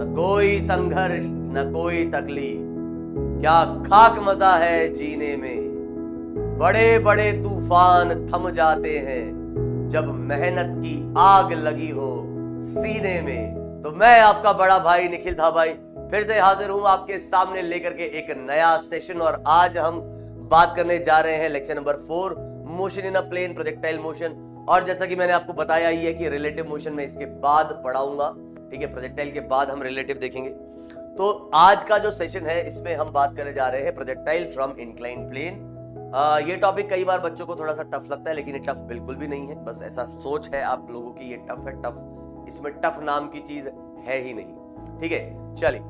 न कोई संघर्ष न कोई तकलीफ क्या खाक मजा है जीने में बड़े बड़े तूफान थम जाते हैं जब मेहनत की आग लगी हो सीने में तो मैं आपका बड़ा भाई निखिल था भाई फिर से हाजिर हूं आपके सामने लेकर के एक नया सेशन और आज हम बात करने जा रहे हैं lecture number four motion in a plane projectile motion और जैसा कि मैंने आपको बताया ही है कि रिलेटिव मोशन में इसके बाद पढ़ाऊंगा ठीक है प्रोजेक्टाइल के बाद हम रिलेटिव देखेंगे तो आज का जो सेशन है इसमें हम बात करने जा रहे हैं प्रोजेक्टाइल फ्रॉम इंक्लाइन प्लेन ये टॉपिक कई बार बच्चों को थोड़ा सा टफ लगता है लेकिन ये टफ बिल्कुल भी नहीं है बस ऐसा सोच है आप लोगों की ये टफ है टफ इसमें टफ नाम की चीज है ही नहीं ठीक है चलिए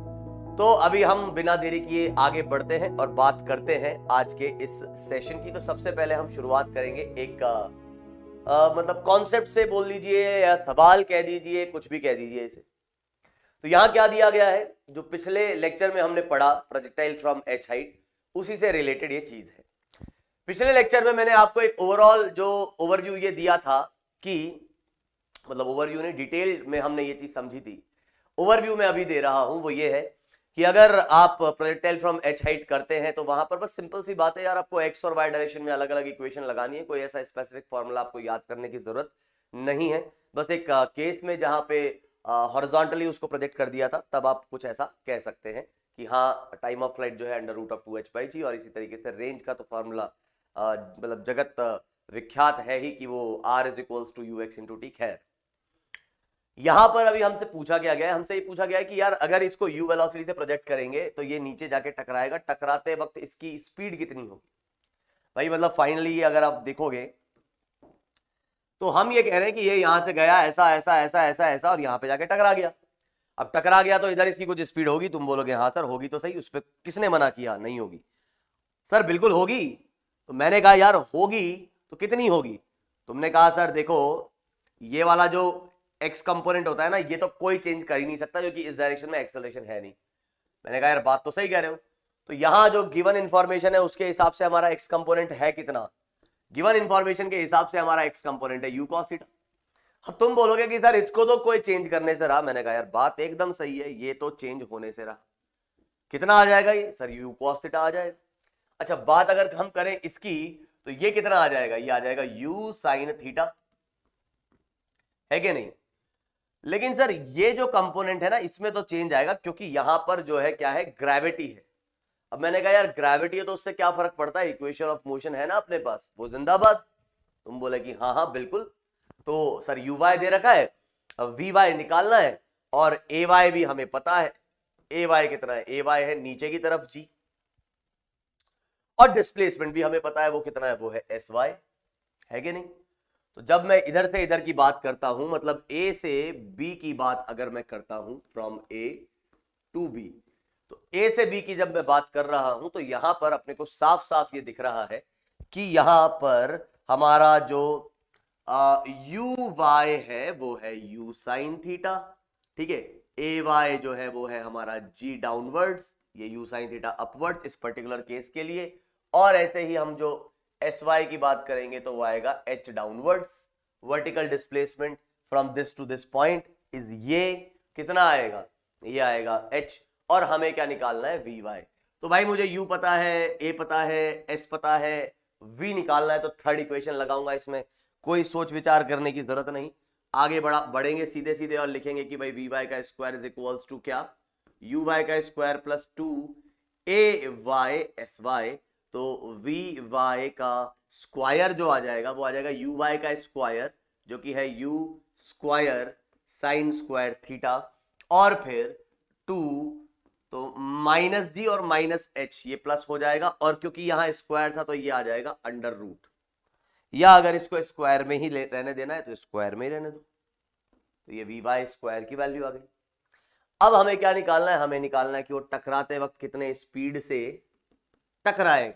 तो अभी हम बिना देरी किए आगे बढ़ते हैं और बात करते हैं आज के इस सेशन की तो सबसे पहले हम शुरुआत करेंगे एक आ, आ, मतलब कॉन्सेप्ट से बोल दीजिए या सवाल कह दीजिए कुछ भी कह दीजिए इसे तो यहाँ क्या दिया गया है जो पिछले लेक्चर में हमने पढ़ा प्रोजेक्टाइल फ्रॉम एच हाइट उसी से रिलेटेड ये चीज़ है पिछले लेक्चर में मैंने आपको एक ओवरऑल जो ओवरव्यू ये दिया था कि मतलब ओवरव्यू ने डिटेल में हमने ये चीज़ समझी थी ओवरव्यू में अभी दे रहा हूं वो ये है कि अगर आप प्रोजेक्टाइल फ्रॉम एच हाइट करते हैं तो वहां पर बस सिंपल सी बात है यार आपको एक्स और वाई डायरेक्शन में अलग अलग इक्वेशन लगानी है कोई ऐसा स्पेसिफिक फॉर्मूला आपको याद करने की जरूरत नहीं है बस एक केस में जहां पे हॉरिजॉन्टली उसको प्रोजेक्ट कर दिया था तब आप कुछ ऐसा कह सकते हैं कि हाँ टाइम ऑफ फ्लाइट जो है under root of two H by G और इसी तरीके से रेंज का तो फॉर्मूला मतलब जगत विख्यात है ही कि वो R is equals to you X into T खैर यहां पर अभी हमसे पूछा गया गया हमसे ये पूछा गया है कि यार अगर इसको यू वेलोसिटी से प्रोजेक्ट करेंगे तो ये नीचे जाके टकराएगा टकराते वक्त इसकी स्पीड कितनी होगी भाई मतलब फाइनली अगर आप देखोगे तो हम ये कह रहे हैं कि ये यहां से गया ऐसा ऐसा ऐसा ऐसा ऐसा और यहां पे जाके टकरा गया अब टकरा गया तो इधर इसकी कुछ स्पीड होगी तुम बोलोगे हाँ सर होगी तो सही उस पर किसने मना किया नहीं होगी सर बिल्कुल होगी तो मैंने कहा यार होगी तो कितनी होगी तुमने कहा सर देखो ये वाला जो एक्स कंपोनेंट होता है ना ये तो कोई चेंज कर ही नहीं सकता क्योंकि इस डायरेक्शन में एक्सेलरेशन है नहीं मैंने कहा यार बात तो सही कह रहे हो तो यहाँ जो गिवन इन्फॉर्मेशन है उसके हिसाब से हमारा एक्स कंपोनेंट है कितना गिवन इंफॉर्मेशन के हिसाब से हमारा एक्स कंपोनेंट है यू कॉस अब तुम बोलोगे कि सर इसको तो कोई चेंज करने से रहा मैंने कहा यार बात एकदम सही है ये तो चेंज होने से रहा कितना आ जाएगा ये सर यू कॉस आ जाएगा अच्छा बात अगर हम करें इसकी तो ये कितना आ जाएगा ये आ जाएगा यू साइन थीटा है कि नहीं लेकिन सर ये जो कंपोनेंट है ना इसमें तो चेंज आएगा क्योंकि यहां पर जो है क्या है ग्रेविटी है अब मैंने कहा यार ग्रेविटी है तो उससे क्या फर्क पड़ता है इक्वेशन ऑफ मोशन है ना अपने पास वो जिंदाबाद तुम बोले कि हाँ हाँ बिल्कुल तो सर यू वाई दे रखा है अब वी वाई निकालना है और ए वाई भी हमें पता है ए वाई कितना है ए वाई है नीचे की तरफ जी और डिस्प्लेसमेंट भी हमें पता है वो कितना है वो है एस वाई है कि नहीं तो जब मैं इधर से इधर की बात करता हूं मतलब ए से बी की बात अगर मैं करता हूं from A to B A से बी की जब मैं बात कर रहा हूं तो यहां पर अपने को साफ साफ ये दिख रहा है कि यहां पर हमारा जो यू वाई है वो है यू साइन थीटा ठीक है ए वाई जो है वो है हमारा जी डाउनवर्ड्स ये यू साइन थीटा अपवर्ड्स इस पर्टिकुलर केस के लिए और ऐसे ही हम जो एस वाई की बात करेंगे तो वो आएगा H downwards vertical displacement from this to this point is ये कितना आएगा ये आएगा एच और हमें क्या निकालना है वी वाई तो भाई मुझे यू पता है ए पता है एस पता है वी निकालना है तो थर्ड इक्वेशन लगाऊंगा इसमें कोई सोच विचार करने की जरूरत नहीं आगे बढ़ा बढ़ेंगे सीधे सीधे और लिखेंगे कि भाई वी वाई का स्क्वायर इज इक्वल्स टू क्या यू वाई का स्क्वायर प्लस टू ए वाई एस वाई तो वी वाई का स्क्वायर जो आ जाएगा वो आ जाएगा यू वाई का स्क्वायर जो कि है U square sine square theta और फिर टू तो माइनस जी और माइनस एच ये प्लस हो जाएगा और क्योंकि यहां स्क्वायर था तो ये आ जाएगा अंडर रूट या अगर इसको स्क्वायर में ही रहने देना है तो स्क्वायर में ही रहने दो तो ये वी वाई स्क्वायर की वैल्यू आ गई अब हमें क्या निकालना है हमें निकालना है कि वो टकराते वक्त कितने स्पीड से टकराएगा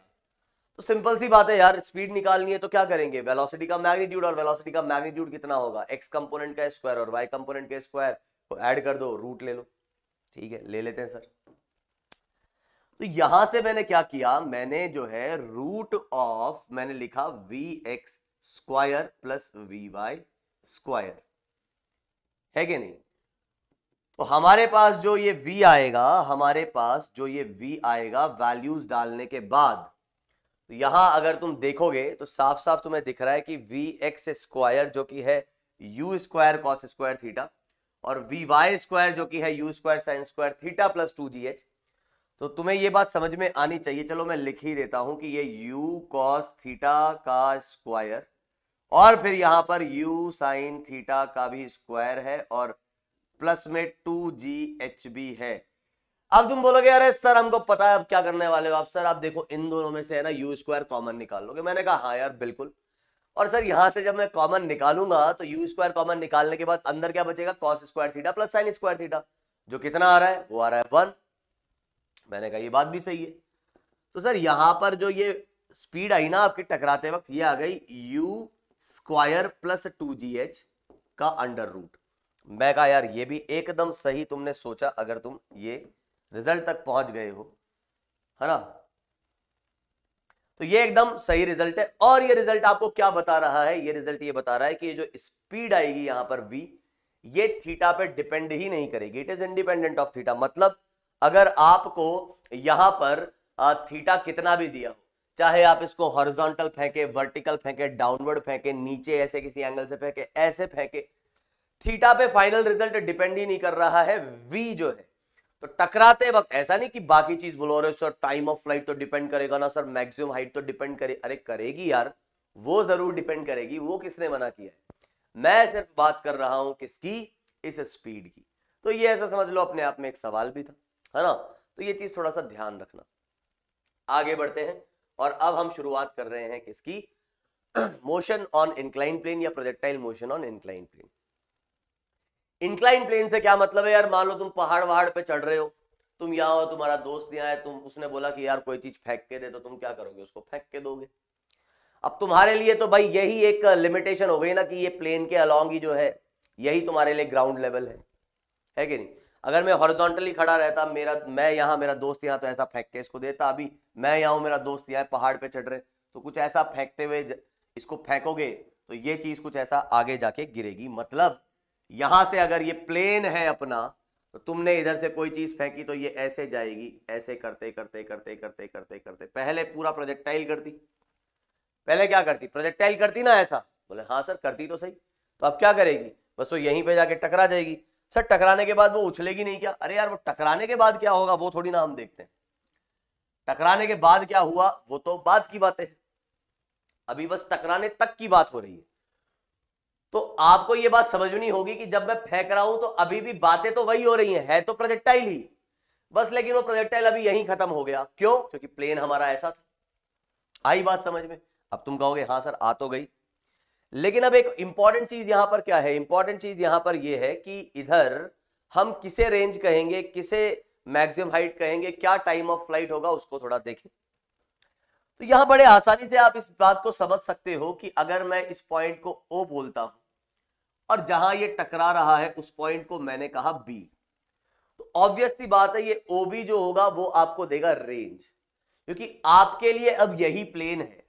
तो सिंपल सी बात है यार स्पीड निकालनी है तो क्या करेंगे वेलोसिटी का मैग्नीट्यूड और वेलोसिटी का मैग्नीट्यूड कितना होगा एक्स कंपोनेंट का स्क्वायर और वाई कंपोनेंट का स्क्वायर को तो ऐड कर दो रूट ले लो ठीक है ले लेते हैं सर तो यहां से मैंने क्या किया मैंने जो है रूट ऑफ मैंने लिखा V X square plus V Y square है कि नहीं तो हमारे पास जो ये v आएगा हमारे पास जो ये v आएगा वैल्यूज डालने के बाद तो यहां अगर तुम देखोगे तो साफ साफ तुम्हें दिख रहा है कि वी एक्स स्क्वायर जो कि है U square cos square theta और वी वाई स्क्वायर जो कि है U square sine square theta plus two G H तो तुम्हें ये बात समझ में आनी चाहिए चलो मैं लिख ही देता हूं कि ये u cos थीटा का स्क्वायर और फिर यहां पर u sin थीटा का भी स्क्वायर है और प्लस में टू जी एच बी है अब तुम बोलोगे अरे सर हमको पता है अब क्या करने वाले हो आप सर आप देखो इन दोनों में से है ना यू स्क्वायर कॉमन निकाल लोगे मैंने कहा हाँ यार बिल्कुल और सर यहां से जब मैं कॉमन निकालूंगा तो यू स्क्वायर कॉमन निकालने के बाद अंदर क्या बचेगा cos square theta plus sine square theta जो कितना आ रहा है वो आ रहा है वन मैंने कहा ये बात भी सही है तो सर यहां पर जो ये स्पीड आई ना आपकी टकराते वक्त ये आ गई U square plus two G H का अंडर रूट मैं कहा यार ये भी एकदम सही तुमने सोचा अगर तुम ये रिजल्ट तक पहुंच गए हो है ना तो ये एकदम सही रिजल्ट है और ये रिजल्ट आपको क्या बता रहा है ये रिजल्ट ये बता रहा है कि ये जो स्पीड आएगी यहां पर वी ये थीटा पे डिपेंड ही नहीं करेगी it is independent of theta मतलब अगर आपको यहां पर थीटा कितना भी दिया हो चाहे आप इसको हॉरिजॉन्टल फेंके वर्टिकल फेंके डाउनवर्ड फेंके नीचे ऐसे किसी एंगल से फेंके ऐसे फेंके थीटा पे फाइनल रिजल्ट डिपेंड ही नहीं कर रहा है वी जो है तो टकराते वक्त ऐसा नहीं कि बाकी चीज बोलो अरे सर टाइम ऑफ फ्लाइट तो डिपेंड करेगा ना सर मैक्सिमम हाइट तो डिपेंड करे अरे करेगी यार वो जरूर डिपेंड करेगी वो किसने मना किया है मैं सिर्फ बात कर रहा हूं किसकी इस स्पीड की तो ये ऐसा समझ लो अपने आप में एक सवाल भी था है ना तो ये चीज थोड़ा सा ध्यान रखना आगे बढ़ते हैं और अब हम शुरुआत कर रहे हैं किसकी मोशन ऑन इंक्लाइन प्लेन या projectile motion on incline plane incline plane से क्या मतलब है यार मान लो तुम पहाड़ वहाड़ पे चढ़ रहे हो तुम यहाँ हो तुम्हारा दोस्त यहाँ है तुम उसने बोला कि यार कोई चीज फेंक के दे तो तुम क्या करोगे उसको फेंक के दोगे अब तुम्हारे लिए तो भाई यही एक लिमिटेशन हो गई ना कि ये प्लेन के अलॉन्ग ही जो है यही तुम्हारे लिए ग्राउंड लेवल है है कि नहीं अगर मैं हॉरिजॉन्टली खड़ा रहता मेरा मैं यहाँ मेरा दोस्त यहाँ तो ऐसा फेंक के इसको देता अभी मैं यहाँ हूँ मेरा दोस्त यहाँ पहाड़ पे चढ़ रहे तो कुछ ऐसा फेंकते हुए इसको फेंकोगे तो ये चीज कुछ ऐसा आगे जाके गिरेगी मतलब यहां से अगर ये प्लेन है अपना तो तुमने इधर से कोई चीज फेंकी तो ये ऐसे जाएगी ऐसे करते करते करते करते करते करते पहले पूरा प्रोजेक्टाइल करती पहले क्या करती प्रोजेक्टाइल करती ना ऐसा बोले हाँ सर करती तो सही तो अब क्या करेगी बस वो यहीं पे जाके टकरा जाएगी सर टकराने के बाद वो उछलेगी नहीं क्या अरे यार वो टकराने के बाद क्या होगा वो थोड़ी ना हम देखते हैं टकराने के बाद क्या हुआ वो तो बाद की बातें है अभी बस टकराने तक की बात हो रही है तो आपको ये बात समझनी होगी कि जब मैं फेंक रहा हूं तो अभी भी बातें तो वही हो रही हैं है तो प्रोजेक्टाइल ही बस लेकिन वो प्रोजेक्टाइल अभी यहीं खत्म हो गया क्यों क्योंकि प्लेन हमारा ऐसा था आई बात समझ में अब तुम कहोगे हाँ सर आ तो गई लेकिन अब एक इंपॉर्टेंट चीज यहां पर क्या है इंपॉर्टेंट चीज यहां पर यह है कि इधर हम किसे रेंज कहेंगे किसे मैक्सिमम हाइट कहेंगे क्या टाइम ऑफ फ्लाइट होगा उसको थोड़ा देखें तो यहां बड़े आसानी से आप इस बात को समझ सकते हो कि अगर मैं इस पॉइंट को ओ बोलता हूं और जहां ये टकरा रहा है उस पॉइंट को मैंने कहा बी तो ऑब्वियसली बात है ये ओ बी जो होगा वो आपको देगा रेंज क्योंकि आपके लिए अब यही प्लेन है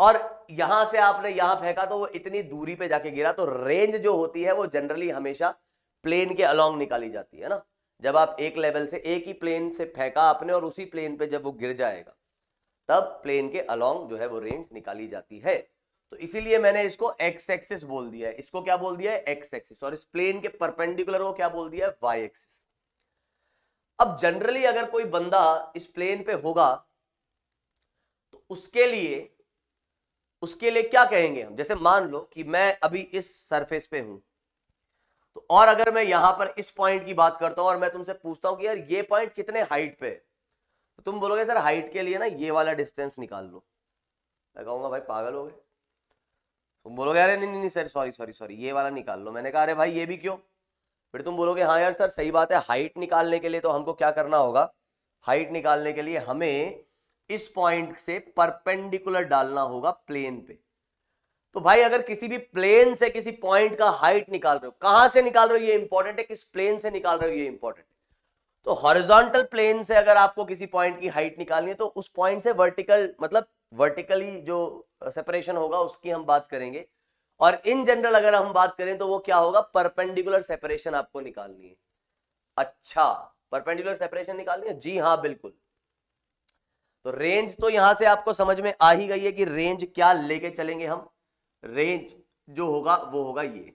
और यहां से आपने यहां फेंका तो वो इतनी दूरी पे जाके गिरा तो रेंज जो होती है वो जनरली हमेशा प्लेन के अलोंग निकाली जाती है ना जब आप एक लेवल से एक ही प्लेन से फेंका आपने और उसी प्लेन पे जब वो गिर जाएगा तब प्लेन के अलोंग जो है वो रेंज निकाली जाती है तो इसीलिए मैंने इसको एक्स एक्सिस बोल दिया है इसको क्या बोल दिया है एक्स एक्सिस और इस प्लेन के परपेंडिकुलर को क्या बोल दिया है वाई एक्सिस अब जनरली अगर कोई बंदा इस प्लेन पे होगा तो उसके लिए उसके लिए क्या कहेंगे हम जैसे मान लो कि मैं अभी इस सरफेस पे हूं तो और अगर मैं यहां पर इस पॉइंट की बात करता हूं और मैं तुमसे पूछता हूं कि यार ये पॉइंट कितने हाइट पे तो तुम बोलोगे सर हाइट के लिए ना ये वाला डिस्टेंस निकाल लो मैं कहूंगा भाई पागल हो गए तुम बोलोगे अरे नहीं नहीं सर सॉरी सॉरी सॉरी ये वाला निकाल लो मैंने कहा अरे भाई ये भी क्यों फिर तुम बोलोगे हाँ यार सर सही बात है हाइट निकालने के लिए तो हमको क्या करना होगा हाइट निकालने के लिए हमें इस पॉइंट से परपेंडिकुलर डालना होगा प्लेन पे तो भाई अगर किसी भी प्लेन से किसी पॉइंट का हाइट निकाल रहे हो कहां से निकाल रहे हो ये इंपॉर्टेंट है किस प्लेन से निकाल रहे हो ये इंपॉर्टेंट है तो हॉरिजॉन्टल प्लेन से अगर आपको किसी पॉइंट की हाइट निकालनी है तो उस पॉइंट से वर्टिकल मतलब वर्टिकली जो सेपरेशन होगा उसकी हम बात करेंगे और इन जनरल अगर हम बात करें तो वो क्या होगा परपेंडिकुलर सेपरेशन आपको निकालनी है अच्छा परपेंडिकुलर सेपरेशन निकालनी है जी हाँ बिल्कुल तो रेंज तो यहां से आपको समझ में आ ही गई है कि रेंज क्या लेके चलेंगे हम रेंज जो होगा वो होगा ये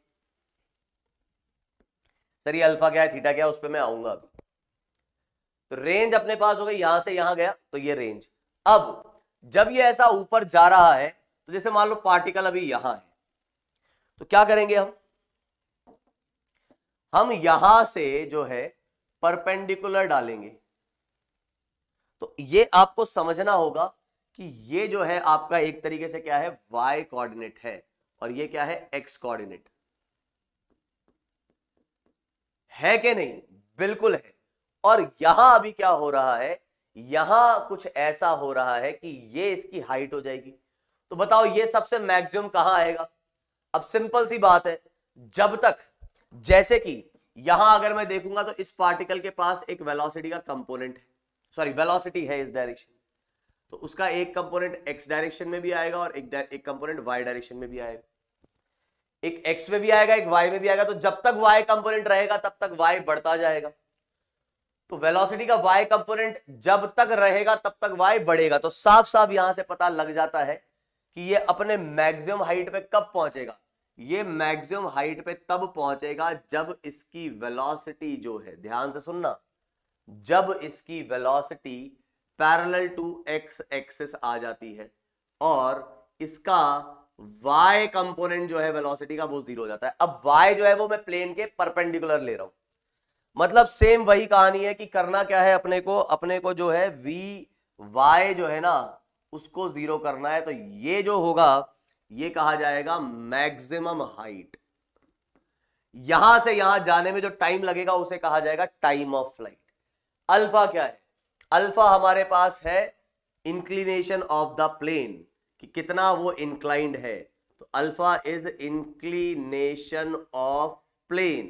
सर ये अल्फा क्या है थीटा क्या है उस पर मैं आऊंगा अभी तो रेंज अपने पास हो गई यहां से यहां गया तो ये रेंज अब जब ये ऐसा ऊपर जा रहा है तो जैसे मान लो पार्टिकल अभी यहां है तो क्या करेंगे हम हम यहां से जो है परपेंडिकुलर डालेंगे तो ये आपको समझना होगा कि ये जो है आपका एक तरीके से क्या है वाई कोऑर्डिनेट है और ये क्या है एक्स कोऑर्डिनेट है कि नहीं बिल्कुल है और यहां अभी क्या हो रहा है यहां कुछ ऐसा हो रहा है कि ये इसकी हाइट हो जाएगी तो बताओ ये सबसे मैक्सिमम कहां आएगा अब सिंपल सी बात है जब तक जैसे कि यहां अगर मैं देखूंगा तो इस पार्टिकल के पास एक वेलोसिटी का कंपोनेंट है सॉरी वेलोसिटी है इस डायरेक्शन तो उसका एक कंपोनेंट एक्स डायरेक्शन में भी आएगा और एक एक कंपोनेंट वाई डायरेक्शन में भी आएगा एक एक्स में भी आएगा एक वाई में भी आएगा तो जब तक वाई कंपोनेंट रहेगा तब तक वाई बढ़ता जाएगा तो वेलोसिटी का वाई कंपोनेंट जब तक रहेगा तब तक वाई बढ़ेगा तो साफ साफ यहां से पता लग जाता है कि ये अपने मैक्सिमम हाइट पे कब पहुंचेगा ये मैक्सिमम हाइट पे तब पहुंचेगा जब इसकी वेलोसिटी जो है ध्यान से सुनना जब इसकी velocity parallel to X axis आ जाती है और इसका y कंपोनेंट जो है वेलोसिटी का वो जीरो हो जाता है अब y जो है वो मैं प्लेन के परपेंडिकुलर ले रहा हूं मतलब सेम वही कहानी है कि करना क्या है अपने को अपने को जो है v y जो है ना उसको जीरो करना है तो ये जो होगा ये कहा जाएगा मैक्सिमम हाइट यहां से यहां जाने में जो टाइम लगेगा उसे कहा जाएगा टाइम ऑफ फ्लाइट अल्फा क्या है अल्फा हमारे पास है इंक्लिनेशन ऑफ द प्लेन कि कितना वो इंक्लाइंड है तो alpha is inclination of plane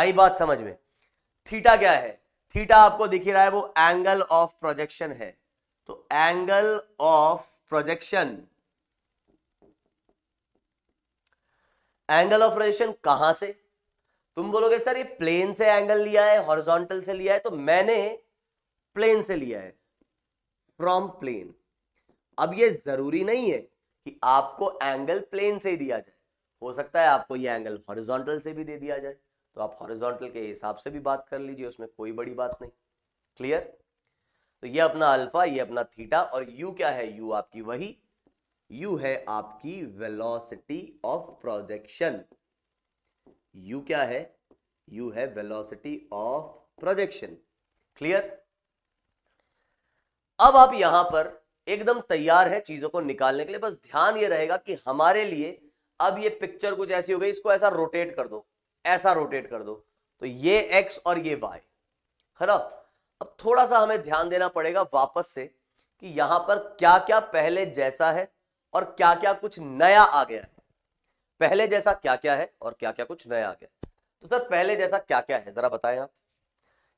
आई बात समझ में थीटा क्या है थीटा आपको दिख रहा है वो एंगल ऑफ प्रोजेक्शन है तो angle of projection angle of projection कहां से तुम बोलोगे सर ये प्लेन से एंगल लिया है हॉरिजॉन्टल से लिया है तो मैंने प्लेन से लिया है फ्रॉम प्लेन अब ये जरूरी नहीं है कि आपको एंगल प्लेन से ही दिया जाए हो सकता है आपको ये एंगल हॉरिजॉन्टल से भी दे दिया जाए तो आप हॉरिजॉन्टल के हिसाब से भी बात कर लीजिए उसमें कोई बड़ी बात नहीं क्लियर तो ये अपना अल्फा ये अपना थीटा और यू क्या है यू आपकी वही यू है आपकी वेलोसिटी ऑफ प्रोजेक्शन u क्या है u है वेलोसिटी ऑफ प्रोजेक्शन क्लियर अब आप यहां पर एकदम तैयार है चीजों को निकालने के लिए बस ध्यान ये रहेगा कि हमारे लिए अब ये पिक्चर कुछ ऐसी हो गई इसको ऐसा रोटेट कर दो ऐसा रोटेट कर दो तो ये एक्स और ये वाई है ना अब थोड़ा सा हमें ध्यान देना पड़ेगा वापस से कि यहां पर क्या क्या पहले जैसा है और क्या क्या कुछ नया आ गया है पहले जैसा क्या क्या है और क्या क्या कुछ नया आ गया तो सर पहले जैसा क्या क्या है जरा बताएं आप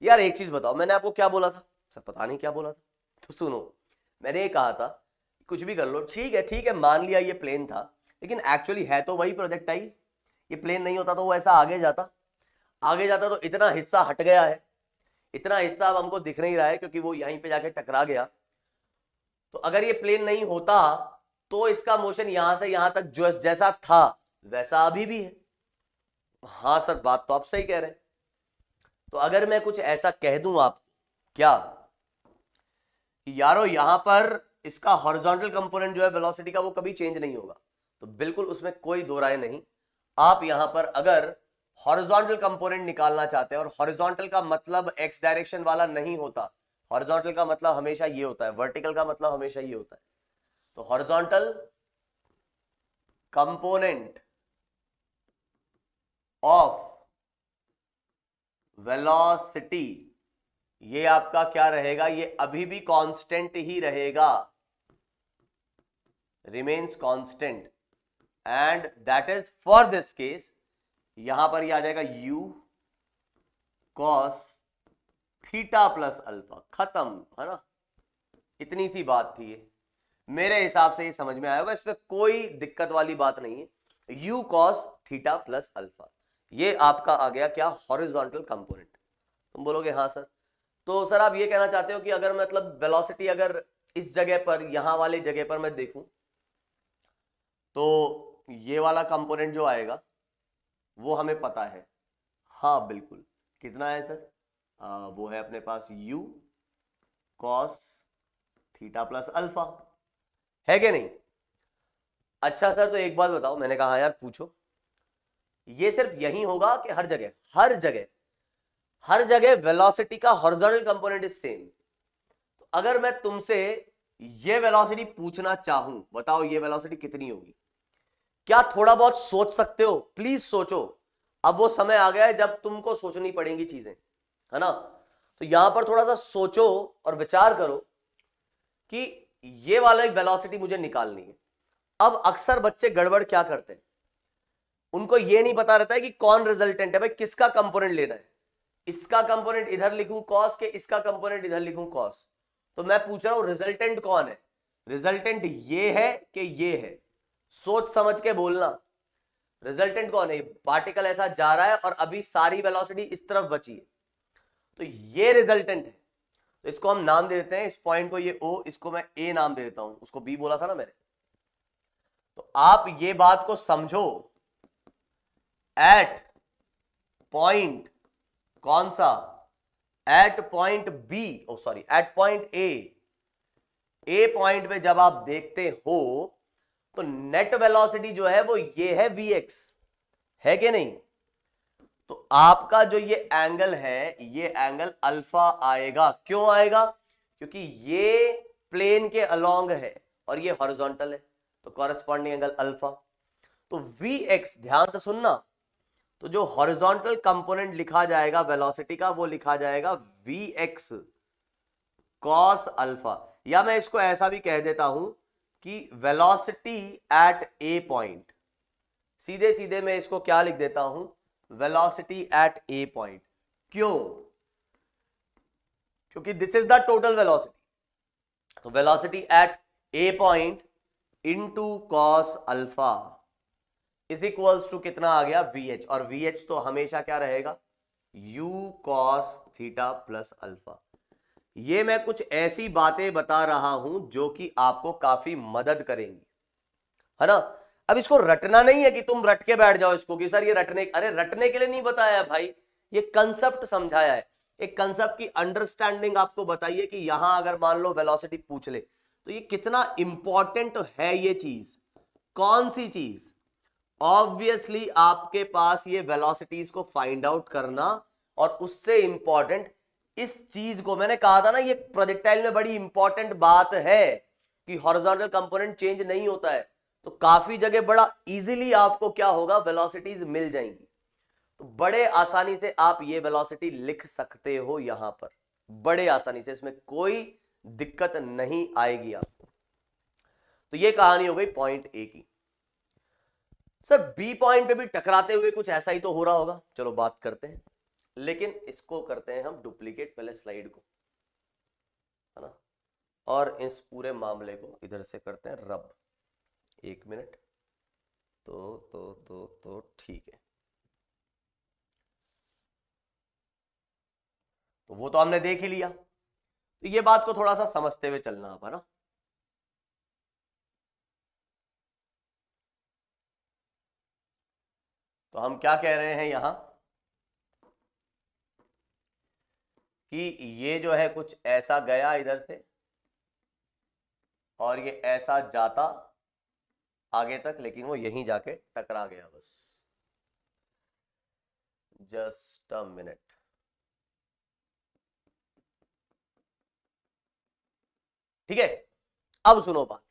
यार एक चीज बताओ मैंने आपको क्या बोला था सर पता नहीं क्या बोला था तो सुनो मैंने ये कहा था कुछ भी कर लो ठीक है ठीक है मान लिया ये प्लेन था लेकिन एक्चुअली है तो वही प्रोजेक्ट आई ये प्लेन नहीं होता तो वो ऐसा आगे जाता आगे जाता तो इतना हिस्सा हट गया है इतना हिस्सा अब हमको दिख नहीं रहा है क्योंकि वो यहीं पे जाके टकरा गया तो अगर ये प्लेन नहीं होता तो इसका मोशन यहां से यहां तक जो जैसा था वैसा अभी भी है हाँ सर बात तो आप सही कह रहे हैं तो अगर मैं कुछ ऐसा कह दूं आप क्या यारो यहां पर इसका हॉरिजॉन्टल कंपोनेंट जो है वेलोसिटी का वो कभी चेंज नहीं होगा तो बिल्कुल उसमें कोई दो राय नहीं आप यहां पर अगर हॉरिजॉन्टल कंपोनेंट निकालना चाहते हैं और हॉरिजॉन्टल का मतलब एक्स डायरेक्शन वाला नहीं होता हॉरिजॉन्टल का मतलब हमेशा ये होता है वर्टिकल का मतलब हमेशा ये होता है तो हॉरिजॉन्टल कंपोनेंट ऑफ वेलोसिटी ये आपका क्या रहेगा ये अभी भी कांस्टेंट ही रहेगा remains constant and that is for this case यहां पर ये आ जाएगा u cos theta plus alpha खत्म है ना इतनी सी बात थी ये मेरे हिसाब से ये समझ में आया होगा इसमें कोई दिक्कत वाली बात नहीं है u cos theta plus alpha ये आपका आ गया क्या हॉरिजॉन्टल कंपोनेंट तुम बोलोगे हाँ सर तो सर आप ये कहना चाहते हो कि अगर मतलब वेलोसिटी अगर इस जगह पर यहां वाले जगह पर मैं देखूं तो ये वाला कंपोनेंट जो आएगा वो हमें पता है हाँ बिल्कुल कितना है सर आ, वो है अपने पास u cos theta plus alpha है क्या नहीं अच्छा सर तो एक बात बताओ मैंने कहा यार पूछो ये सिर्फ यही होगा कि हर जगह हर जगह हर जगह वेलोसिटी का हॉर्जोनल कंपोनेंट इज सेम तो अगर मैं तुमसे ये वेलोसिटी पूछना चाहूं बताओ ये वेलोसिटी कितनी होगी क्या थोड़ा बहुत सोच सकते हो प्लीज सोचो अब वो समय आ गया है जब तुमको सोचनी पड़ेंगी चीजें है ना तो यहां पर थोड़ा सा सोचो और विचार करो कि ये वाला एक वेलोसिटी मुझे निकालनी है अब अक्सर बच्चे गड़बड़ क्या करते हैं उनको ये नहीं पता रहता है कि कौन रिजल्टेंट है भाई किसका कंपोनेंट लेना है इसका कंपोनेंट इधर लिखूं कॉस के इसका कंपोनेंट इधर लिखूं कॉस तो मैं पूछ रहा हूं रिजल्टेंट कौन है रिजल्टेंट ये है कि ये है सोच समझ के बोलना रिजल्टेंट कौन है पार्टिकल ऐसा जा रहा है और अभी सारी वेलोसिटी इस तरफ बची है तो ये रिजल्टेंट है तो इसको हम नाम दे देते हैं इस पॉइंट को ये ओ इसको मैं ए नाम दे देता हूं उसको बी बोला था ना मैंने तो आप ये बात को समझो एट पॉइंट कौन सा at point B oh sorry at point A A point पे जब आप देखते हो तो नेट वेलोसिटी जो है वो ये है वी एक्स है कि नहीं तो आपका जो ये एंगल है ये एंगल अल्फा आएगा क्यों आएगा क्योंकि ये प्लेन के अलोंग है और ये हॉरिजॉन्टल है तो कॉरेस्पॉन्डिंग एंगल अल्फा तो वी एक्स ध्यान से सुनना तो जो हॉरिजॉन्टल कंपोनेंट लिखा जाएगा वेलोसिटी का वो लिखा जाएगा वी एक्स कॉस अल्फा या मैं इसको ऐसा भी कह देता हूं कि वेलोसिटी एट ए पॉइंट सीधे सीधे मैं इसको क्या लिख देता हूं वेलोसिटी एट ए पॉइंट क्यों क्योंकि this is the total velocity तो velocity at A point into cos alpha is equals to कितना आ गया वी एच और वी एच तो हमेशा क्या रहेगा U cos theta plus alpha ये मैं कुछ ऐसी बातें बता रहा हूं जो कि आपको काफी मदद करेंगी है ना अब इसको रटना नहीं है कि तुम रट के बैठ जाओ इसको कि सर ये रटने अरे रटने के लिए नहीं बताया भाई ये कंसेप्ट समझाया है एक कंसेप्ट की अंडरस्टैंडिंग आपको बताइए कि यहां अगर मान लो वेलोसिटी पूछ ले तो ये कितना इंपॉर्टेंट है ये चीज कौन सी चीज ऑब्वियसली आपके पास ये वेलोसिटीज को फाइंड आउट करना और उससे इंपॉर्टेंट इस चीज को मैंने कहा था ना ये प्रोजेक्टाइल में बड़ी इंपॉर्टेंट बात है कि हॉरिजॉन्टल कंपोनेंट चेंज नहीं होता है तो काफी जगह बड़ा इजीली आपको क्या होगा वेलोसिटीज मिल जाएंगी तो बड़े आसानी से आप ये वेलोसिटी लिख सकते हो यहां पर बड़े आसानी से इसमें कोई दिक्कत नहीं आएगी आपको तो ये कहानी हो गई पॉइंट ए की सर बी पॉइंट पे भी टकराते हुए कुछ ऐसा ही तो हो रहा होगा चलो बात करते हैं लेकिन इसको करते हैं हम डुप्लीकेट पहले स्लाइड को है ना और इस पूरे मामले को इधर से करते हैं रब एक मिनट तो तो तो तो ठीक है तो वो तो हमने देख ही लिया तो ये बात को थोड़ा सा समझते हुए चलना आप है ना तो हम क्या कह रहे हैं यहां कि ये जो है कुछ ऐसा गया इधर से और ये ऐसा जाता आगे तक लेकिन वो यहीं जाके टकरा गया बस जस्ट अ मिनट ठीक है अब सुनो बात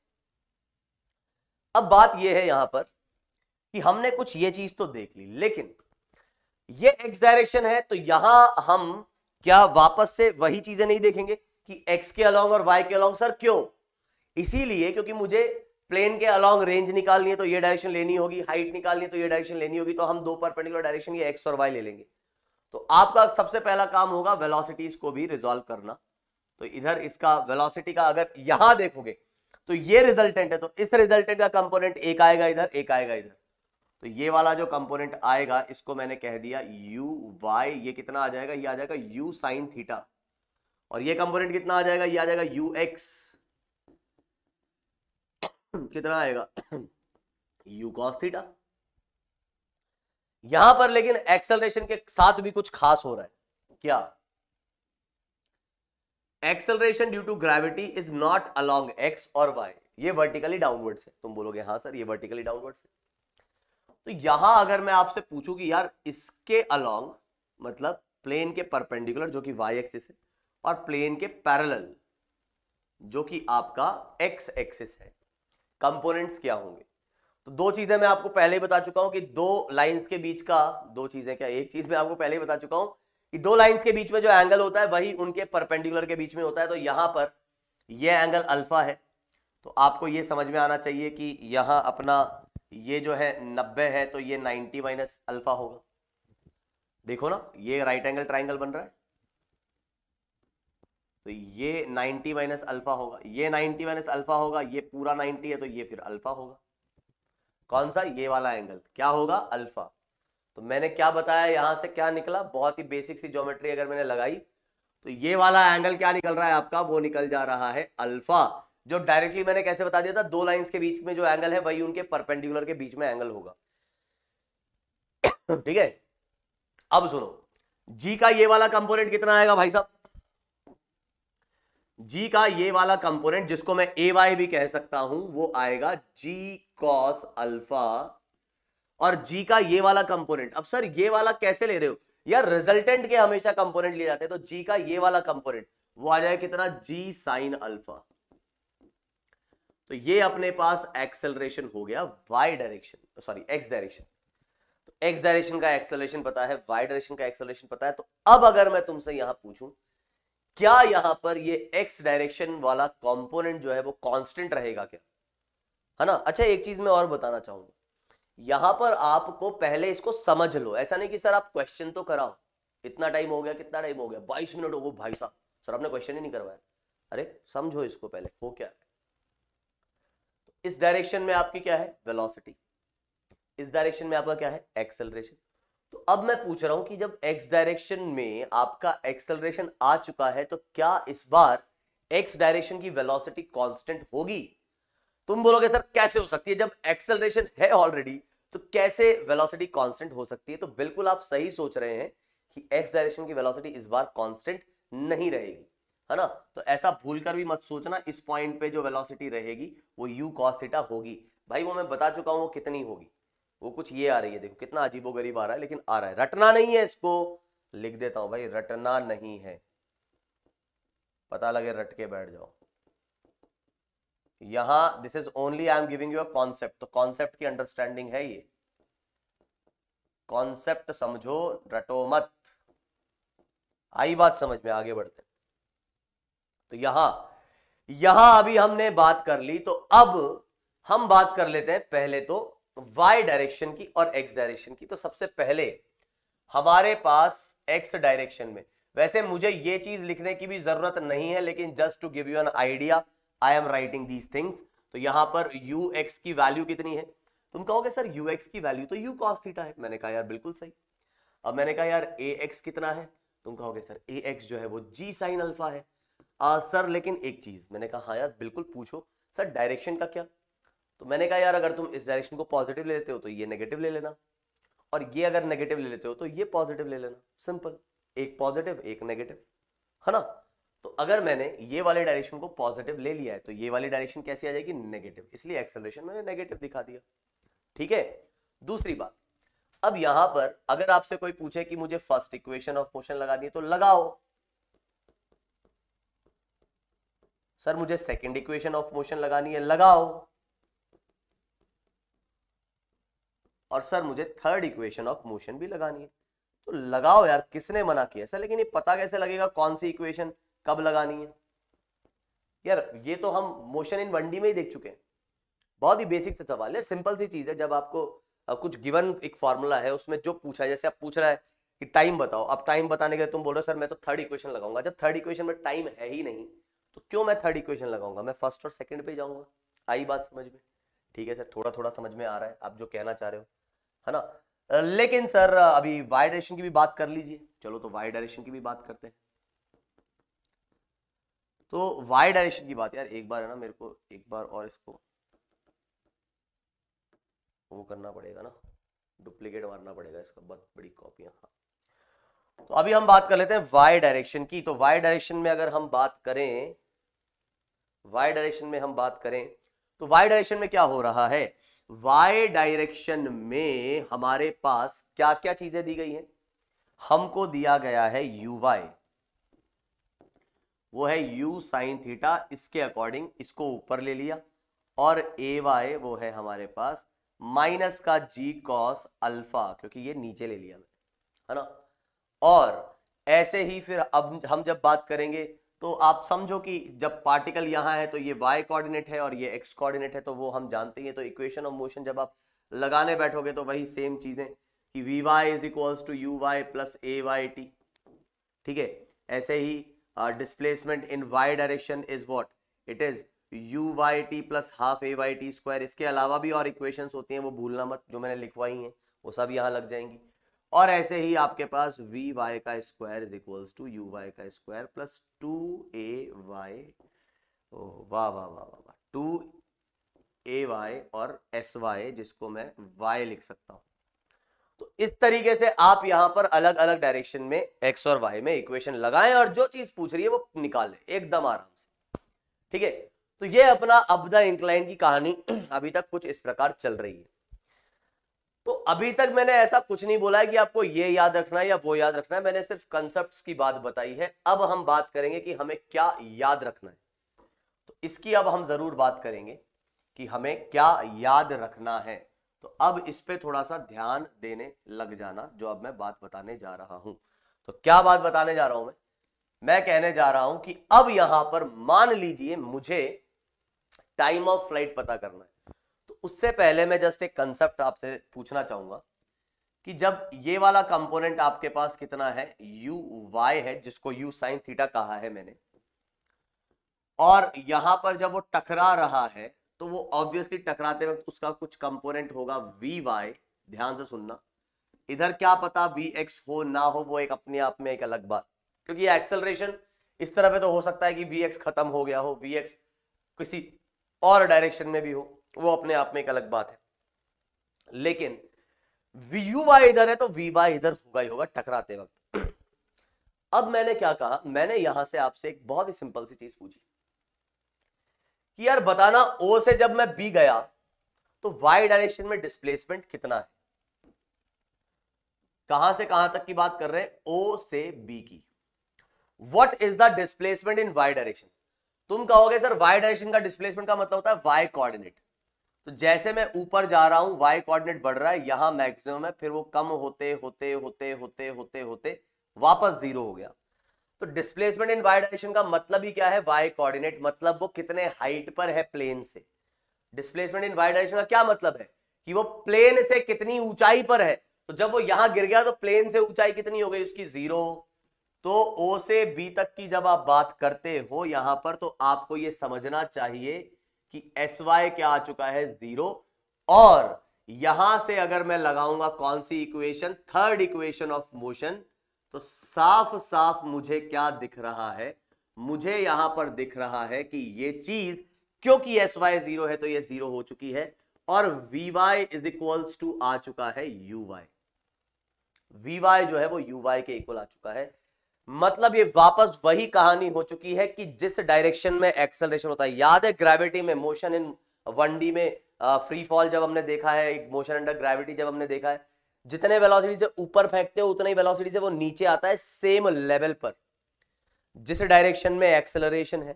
अब बात यह है यहां पर कि हमने कुछ ये चीज तो देख ली लेकिन ये एक्स डायरेक्शन है तो यहां हम क्या वापस से वही चीजें नहीं देखेंगे कि एक्स के अलोंग और वाई के अलोंग सर क्यों इसीलिए क्योंकि मुझे प्लेन के अलोंग रेंज निकालनी है तो ये डायरेक्शन लेनी होगी हाइट निकालनी है तो ये डायरेक्शन लेनी होगी तो हम दो परपेंडिकुलर डायरेक्शन ये एक्स और वाई ले लेंगे तो आपका सबसे पहला काम होगा वेलोसिटीज को भी रिजोल्व करना तो इधर इसका वेलोसिटी का अगर यहां देखोगे तो ये रिजल्टेंट है तो इस रिजल्टेंट का कंपोनेंट एक आएगा इधर एक आएगा इधर तो ये वाला जो कंपोनेंट आएगा इसको मैंने कह दिया u y ये कितना आ जाएगा ये आ जाएगा u साइन थीटा और ये कंपोनेंट कितना आ जाएगा ये आ जाएगा यू एक्स कितना आएगा यू कॉस थीटा यहां पर लेकिन एक्सेलरेशन के साथ भी कुछ खास हो रहा है क्या acceleration due to gravity is not along x और वाई ये वर्टिकली डाउनवर्ड है तुम बोलोगे हाँ सर ये वर्टिकली डाउनवर्ड है तो यहां अगर मैं आपसे पूछूं कि यार इसके अलोंग मतलब प्लेन के परपेंडिकुलर जो कि वाई एक्सिस है और प्लेन के पैरेलल जो कि आपका एक्स एक्सिस है कंपोनेंट्स क्या होंगे तो दो चीजें मैं आपको पहले ही बता चुका हूं कि दो लाइंस के बीच का दो चीजें क्या एक चीज मैं आपको पहले ही बता चुका हूं कि दो लाइंस के बीच में जो एंगल होता है वही उनके परपेंडिकुलर के बीच में होता है तो यहां पर यह एंगल अल्फा है तो आपको यह समझ में आना चाहिए कि यहां अपना ये जो है नब्बे है तो ये नाइन्टी माइनस अल्फा होगा देखो ना ये राइट एंगल ट्राइंगल बन रहा है तो ये 90 माइनस अल्फा होगा ये 90 माइनस अल्फा होगा ये पूरा 90 है तो ये फिर अल्फा होगा कौन सा ये वाला एंगल क्या होगा अल्फा तो मैंने क्या बताया यहां से क्या निकला बहुत ही बेसिक सी ज्योमेट्री अगर मैंने लगाई तो ये वाला एंगल क्या निकल रहा है आपका वो निकल जा रहा है अल्फा जो डायरेक्टली मैंने कैसे बता दिया था दो लाइंस के बीच में जो एंगल है वही उनके परपेंडिकुलर के बीच में एंगल होगा ठीक है अब सुनो जी का ये वाला कंपोनेंट कितना आएगा भाई साहब जी का ये वाला कंपोनेंट जिसको मैं ए वाई भी कह सकता हूं वो आएगा जी कॉस अल्फा और जी का ये वाला कंपोनेंट अब सर ये वाला कैसे ले रहे हो यार रिजल्टेंट के हमेशा कंपोनेंट लिए जाते हैं तो जी का ये वाला कंपोनेंट वो आ जाए कितना जी साइन अल्फा तो ये अपने पास एक्सेलरेशन हो गया y direction sorry x direction तो एक्स डायरेक्शन का एक्सेलरेशन पता है वाई डायरेक्शन का एक्सेलरेशन पता है तो अब अगर मैं तुमसे यहां पूछूं क्या यहां पर ये एक्स डायरेक्शन वाला कंपोनेंट जो है वो कांस्टेंट रहेगा क्या है ना अच्छा एक चीज मैं और बताना चाहूंगा यहां पर आपको पहले इसको समझ लो ऐसा नहीं कि सर आप क्वेश्चन तो कराओ इतना टाइम हो गया कितना टाइम हो गया बाईस मिनट हो गए भाई साहब सर आपने क्वेश्चन ही नहीं करवाया अरे समझो इसको पहले हो क्या है इस डायरेक्शन में आपकी क्या है वेलोसिटी इस डायरेक्शन में आपका क्या है एक्सेलरेशन तो अब मैं पूछ रहा हूं कि जब एक्स डायरेक्शन में आपका एक्सेलरेशन आ चुका है तो क्या इस बार एक्स डायरेक्शन की वेलोसिटी कांस्टेंट होगी तुम बोलोगे सर कैसे हो सकती है जब एक्सेलरेशन है ऑलरेडी तो कैसे वेलोसिटी कांस्टेंट हो सकती है तो बिल्कुल आप सही सोच रहे हैं कि एक्स डायरेक्शन की वेलोसिटी इस बार कांस्टेंट नहीं रहेगी है ना तो ऐसा भूलकर भी मत सोचना इस पॉइंट पे जो वेलोसिटी रहेगी वो यू कॉस थीटा होगी भाई वो मैं बता चुका हूँ वो कितनी होगी वो कुछ ये आ रही है देखो कितना अजीबो गरीब आ रहा है लेकिन आ रहा है रटना नहीं है इसको लिख देता हूँ भाई रटना नहीं है पता लगे रट के बैठ जाओ यहां this is only I am giving you a concept तो कॉन्सेप्ट की अंडरस्टैंडिंग है ये कॉन्सेप्ट समझो रटो मत आई बात समझ में आगे बढ़ते तो यहां यहां अभी हमने बात कर ली तो अब हम बात कर लेते हैं पहले तो y डायरेक्शन की और x डायरेक्शन की तो सबसे पहले हमारे पास x डायरेक्शन में वैसे मुझे ये चीज लिखने की भी जरूरत नहीं है लेकिन just to give you an idea I am writing these things तो यहां पर यू एक्स की वैल्यू कितनी है तुम कहोगे सर यू एक्स की वैल्यू तो यू कॉस थीटा है मैंने कहा यार बिल्कुल सही अब मैंने कहा यार ए एक्स कितना है तुम कहोगे सर ए एक्स जो है वो जी साइन अल्फा है आ, सर लेकिन एक चीज मैंने कहा हाँ यार बिल्कुल पूछो सर डायरेक्शन का क्या तो मैंने कहा यार अगर तुम इस डायरेक्शन को पॉजिटिव ले लेते हो तो ये नेगेटिव ले लेना और ये अगर नेगेटिव ले लेते हो तो ये पॉजिटिव ले लेना सिंपल एक पॉजिटिव एक नेगेटिव है ना तो अगर मैंने ये वाले डायरेक्शन को पॉजिटिव ले लिया है तो ये वाली डायरेक्शन कैसी आ जाएगी नेगेटिव इसलिए एक्सेलरेशन मैंने नेगेटिव दिखा दिया ठीक है दूसरी बात अब यहां पर अगर आपसे कोई पूछे कि मुझे फर्स्ट इक्वेशन ऑफ मोशन लगा दिए तो लगाओ सर मुझे सेकेंड इक्वेशन ऑफ मोशन लगानी है लगाओ और सर मुझे थर्ड इक्वेशन ऑफ मोशन भी लगानी है तो लगाओ यार किसने मना किया सर लेकिन ये पता कैसे लगेगा कौन सी इक्वेशन कब लगानी है यार ये तो हम मोशन इन वनडी में ही देख चुके हैं बहुत ही बेसिक से सवाल है सिंपल सी चीज है जब आपको कुछ गिवन एक फॉर्मूला है उसमें जो पूछा है जैसे आप पूछ रहा है कि टाइम बताओ अब टाइम बताने के लिए तुम बोल रहे हो सर मैं तो थर्ड इक्वेशन लगाऊंगा जब थर्ड इक्वेशन में टाइम है ही नहीं तो क्यों मैं थर्ड इक्वेशन लगाऊंगा मैं फर्स्ट और सेकंड पे जाऊंगा आई बात समझ में ठीक है सर थोड़ा थोड़ा समझ में आ रहा है आप जो कहना चाह रहे हो है ना लेकिन सर अभी वाई डायरेक्शन की भी बात कर लीजिए चलो तो वाई डायरेक्शन की भी बात करते हैं तो वाई डायरेक्शन की बात यार एक बार है ना मेरे को एक बार और इसको वो करना पड़ेगा ना डुप्लीकेट मारना पड़ेगा इसका बहुत बड़ी कॉपियां हाँ तो अभी हम बात कर लेते हैं वाई डायरेक्शन की तो वाई डायरेक्शन में अगर हम बात करें वाई डायरेक्शन में हम बात करें तो वाई डायरेक्शन में क्या हो रहा है वाई डायरेक्शन में हमारे पास क्या क्या चीजें दी गई हैं हमको दिया गया है यू वाई वो है यू साइन थीटा इसके अकॉर्डिंग इसको ऊपर ले लिया और ए वाई वो है हमारे पास माइनस का जी कॉस अल्फा क्योंकि ये नीचे ले लिया है ना और ऐसे ही फिर अब हम जब बात करेंगे तो आप समझो कि जब पार्टिकल यहाँ है तो ये वाई कोऑर्डिनेट है और ये एक्स कोऑर्डिनेट है तो वो हम जानते हैं तो इक्वेशन ऑफ मोशन जब आप लगाने बैठोगे तो वही सेम चीज़ें कि v y is equals to u y plus a y t ठीक है ऐसे ही displacement in y direction is what it is u y t plus half a y t square इसके अलावा भी और इक्वेशन होती हैं वो भूलना मत जो मैंने लिखवाई हैं वो सब यहाँ लग जाएंगी और ऐसे ही आपके पास वी वाई का square is equals to u Y का स्क्वायर प्लस टू ए वाई वाह वाह वाह वाह वाह टू ए वाई और एस वाई जिसको मैं वाई लिख सकता हूँ तो इस तरीके से आप यहां पर अलग अलग डायरेक्शन में एक्स और वाई में इक्वेशन लगाएं और जो चीज पूछ रही है वो निकालें एकदम आराम से ठीक है तो ये अपना अब द इंक्लाइन की कहानी अभी तक कुछ इस प्रकार चल रही है तो अभी तक मैंने ऐसा कुछ नहीं बोला है कि आपको ये याद रखना है या वो याद रखना है मैंने सिर्फ कंसेप्ट की बात बताई है अब हम बात करेंगे कि हमें क्या याद रखना है तो इसकी अब हम जरूर बात करेंगे कि हमें क्या याद रखना है तो अब इस पर थोड़ा सा ध्यान देने लग जाना जो अब मैं बात बताने जा रहा हूं तो क्या बात बताने जा रहा हूं मैं मैं कहने जा रहा हूं कि अब यहां पर मान लीजिए मुझे टाइम ऑफ फ्लाइट पता करना है तो उससे पहले मैं जस्ट एक कंसेप्ट आपसे पूछना चाहूंगा कि जब ये वाला कंपोनेंट आपके पास कितना है u y है जिसको u साइन थीटा कहा है मैंने और यहां पर जब वो टकरा रहा है तो वो ऑब्वियसली टकराते वक्त उसका कुछ कंपोनेंट होगा वी वाई ध्यान से सुनना इधर क्या पता वी एक्स हो ना हो वो एक अपने आप में एक अलग बात क्योंकि एक्सेलरेशन इस तरह पे तो हो सकता है कि वी एक्स खत्म हो गया हो वी एक्स किसी और डायरेक्शन में भी हो वो अपने आप में एक अलग बात है लेकिन यू वाई इधर है तो वी वाई इधर होगा ही होगा टकराते वक्त अब मैंने क्या कहा मैंने यहां से आपसे एक बहुत ही सिंपल सी चीज पूछी कि यार बताना ओ से जब मैं बी गया तो वाई डायरेक्शन में डिस्प्लेसमेंट कितना है कहां से कहां तक की बात कर रहे हैं ओ से बी की what is the displacement in y direction तुम कहोगे सर वाई डायरेक्शन का डिस्प्लेसमेंट का मतलब होता है वाई कोऑर्डिनेट तो जैसे मैं ऊपर जा रहा हूं वाई कोऑर्डिनेट बढ़ रहा है यहां मैक्सिमम है फिर वो कम होते होते होते होते होते होते वापस जीरो हो गया तो डिस्प्लेसमेंट इन वाई डायरेक्शन का मतलब ही क्या है वाई कोऑर्डिनेट मतलब वो कितने हाइट पर है प्लेन से डिस्प्लेसमेंट इन वाई डायरेक्शन का क्या मतलब है कि वो प्लेन से कितनी ऊंचाई पर है तो जब वो यहां गिर गया तो प्लेन से ऊंचाई कितनी हो गई उसकी जीरो तो ओ से बी तक की जब आप बात करते हो यहां पर तो आपको ये समझना चाहिए कि एस वाई क्या आ चुका है जीरो और यहां से अगर मैं लगाऊंगा कौन सी equation third equation of motion तो साफ साफ मुझे क्या दिख रहा है मुझे यहां पर दिख रहा है कि ये चीज क्योंकि एस वाई जीरो है तो ये जीरो हो चुकी है और we y is equals to आ चुका है यू वाई वी वाई जो है वो यू वाई के इक्वल आ चुका है मतलब ये वापस वही कहानी हो चुकी है कि जिस डायरेक्शन में एक्सेलरेशन होता है याद है ग्रेविटी में मोशन इन वन डी में फ्री फॉल जब हमने देखा है एक मोशन अंडर ग्रेविटी जब हमने देखा है जितने वेलोसिटी से ऊपर फेंकते हो उतने ही वेलोसिटी से वो नीचे आता है सेम लेवल पर जिस डायरेक्शन में एक्सेलरेशन है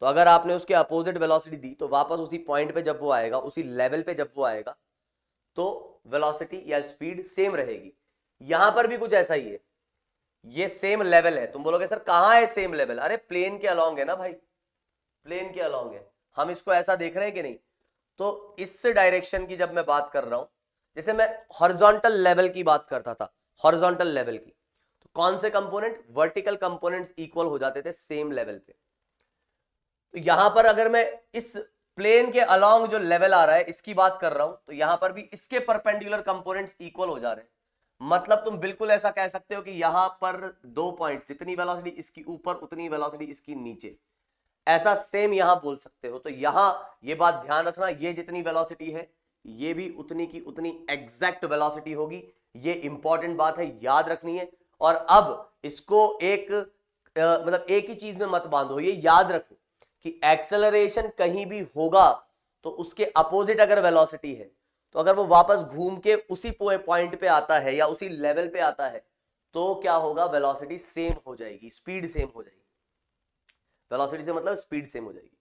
तो अगर आपने उसके अपोजिट वेलोसिटी दी तो वापस उसी पॉइंट पे जब वो आएगा उसी लेवल पे जब वो आएगा तो वेलोसिटी या स्पीड सेम रहेगी यहां पर भी कुछ ऐसा ही है ये सेम लेवल है तुम बोलोगे सर कहाँ है सेम लेवल अरे प्लेन के अलोंग है ना भाई प्लेन के अलोंग है हम इसको ऐसा देख रहे हैं कि नहीं तो इस डायरेक्शन की जब मैं बात कर रहा हूं जैसे मैं हॉरिजॉन्टल लेवल की बात करता था हॉरिजॉन्टल लेवल की तो कौन से कंपोनेंट वर्टिकल कंपोनेंट्स इक्वल हो जाते थे सेम लेवल पे तो यहां पर अगर मैं इस प्लेन के अलोंग जो लेवल आ रहा है इसकी बात कर रहा हूं तो यहां पर भी इसके परपेंडिकुलर कंपोनेंट्स इक्वल हो जा रहे हैं मतलब तुम बिल्कुल ऐसा कह सकते हो कि यहां पर दो पॉइंट जितनी वेलोसिटी इसकी ऊपर उतनी वेलोसिटी इसकी नीचे ऐसा सेम यहां बोल सकते हो तो यहां ये बात ध्यान रखना ये जितनी वेलोसिटी है ये भी उतनी की उतनी एग्जैक्ट वेलोसिटी होगी ये इंपॉर्टेंट बात है याद रखनी है और अब इसको एक आ, मतलब एक ही चीज में मत बांधो ये याद रखो कि एक्सेलरेशन कहीं भी होगा तो उसके अपोजिट अगर वेलोसिटी है तो अगर वो वापस घूम के उसी पॉइंट पे आता है या उसी लेवल पे आता है तो क्या होगा वेलोसिटी सेम हो जाएगी स्पीड सेम हो जाएगी वेलोसिटी से मतलब स्पीड सेम हो जाएगी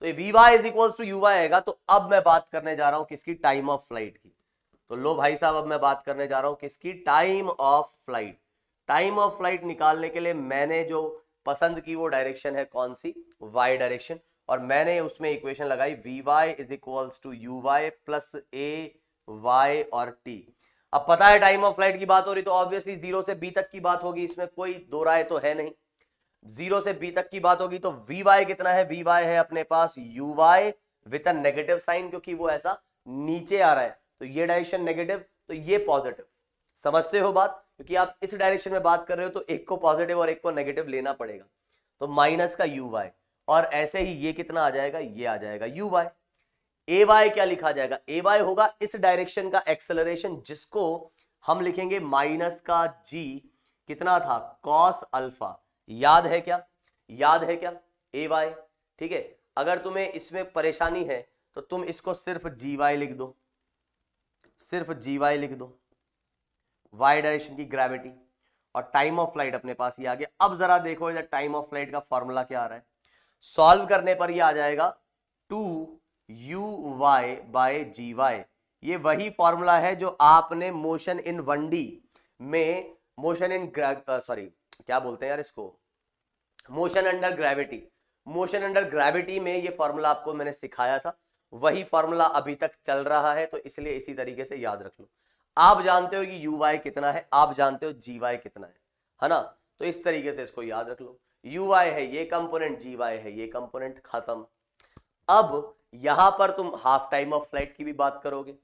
तो ये we y is equal to u y आएगा तो अब मैं बात करने जा रहा हूँ किसकी टाइम ऑफ फ्लाइट की तो लो भाई साहब अब मैं बात करने जा रहा हूँ किसकी time of flight time of flight निकालने के लिए मैंने जो पसंद की वो डायरेक्शन है कौन सी वाई डायरेक्शन और मैंने उसमें इक्वेशन लगाई v y is equals to u y plus a y और टी अब पता है टाइम ऑफ फ्लाइट की बात हो रही तो ऑब्वियसली जीरो से बी तक की बात होगी इसमें कोई दो राय तो है नहीं जीरो से बी तक की बात होगी तो वी वाई कितना है वी वाई है अपने पास u y with a negative sign क्योंकि वो ऐसा नीचे आ रहा है तो ये डायरेक्शन नेगेटिव तो ये पॉजिटिव समझते हो बात क्योंकि आप इस डायरेक्शन में बात कर रहे हो तो एक को पॉजिटिव और एक को नेगेटिव लेना पड़ेगा तो माइनस का यू वाई और ऐसे ही ये कितना आ जाएगा ये आ जाएगा यू वाई ए वाई क्या लिखा जाएगा ए वाई होगा इस डायरेक्शन का एक्सेलरेशन जिसको हम लिखेंगे माइनस का जी कितना था कॉस अल्फा याद है क्या याद है क्या ए वाई ठीक है अगर तुम्हें इसमें परेशानी है तो तुम इसको सिर्फ जी वाई लिख दो सिर्फ जी वाई लिख दो वाई डायरेक्शन की ग्रेविटी और टाइम ऑफ फ्लाइट अपने पास ही आ गया अब जरा देखो इधर टाइम ऑफ फ्लाइट का फॉर्मूला क्या आ रहा है सॉल्व करने पर ये आ जाएगा two u y by g y ये वही फॉर्मूला है जो आपने मोशन इन वन डी में मोशन इन सॉरी क्या बोलते हैं यार इसको motion under gravity motion under gravity में ये फॉर्मूला आपको मैंने सिखाया था वही फॉर्मूला अभी तक चल रहा है तो इसलिए इसी तरीके से याद रख लो आप जानते हो कि यू वाई कितना है आप जानते हो जी वाई कितना है है ना तो इस तरीके से इसको याद रख लो यू आई है ये कंपोनेंट जी वाई है ये कंपोनेंट खत्म अब यहां पर तुम हाफ टाइम ऑफ फ्लाइट की भी बात करोगे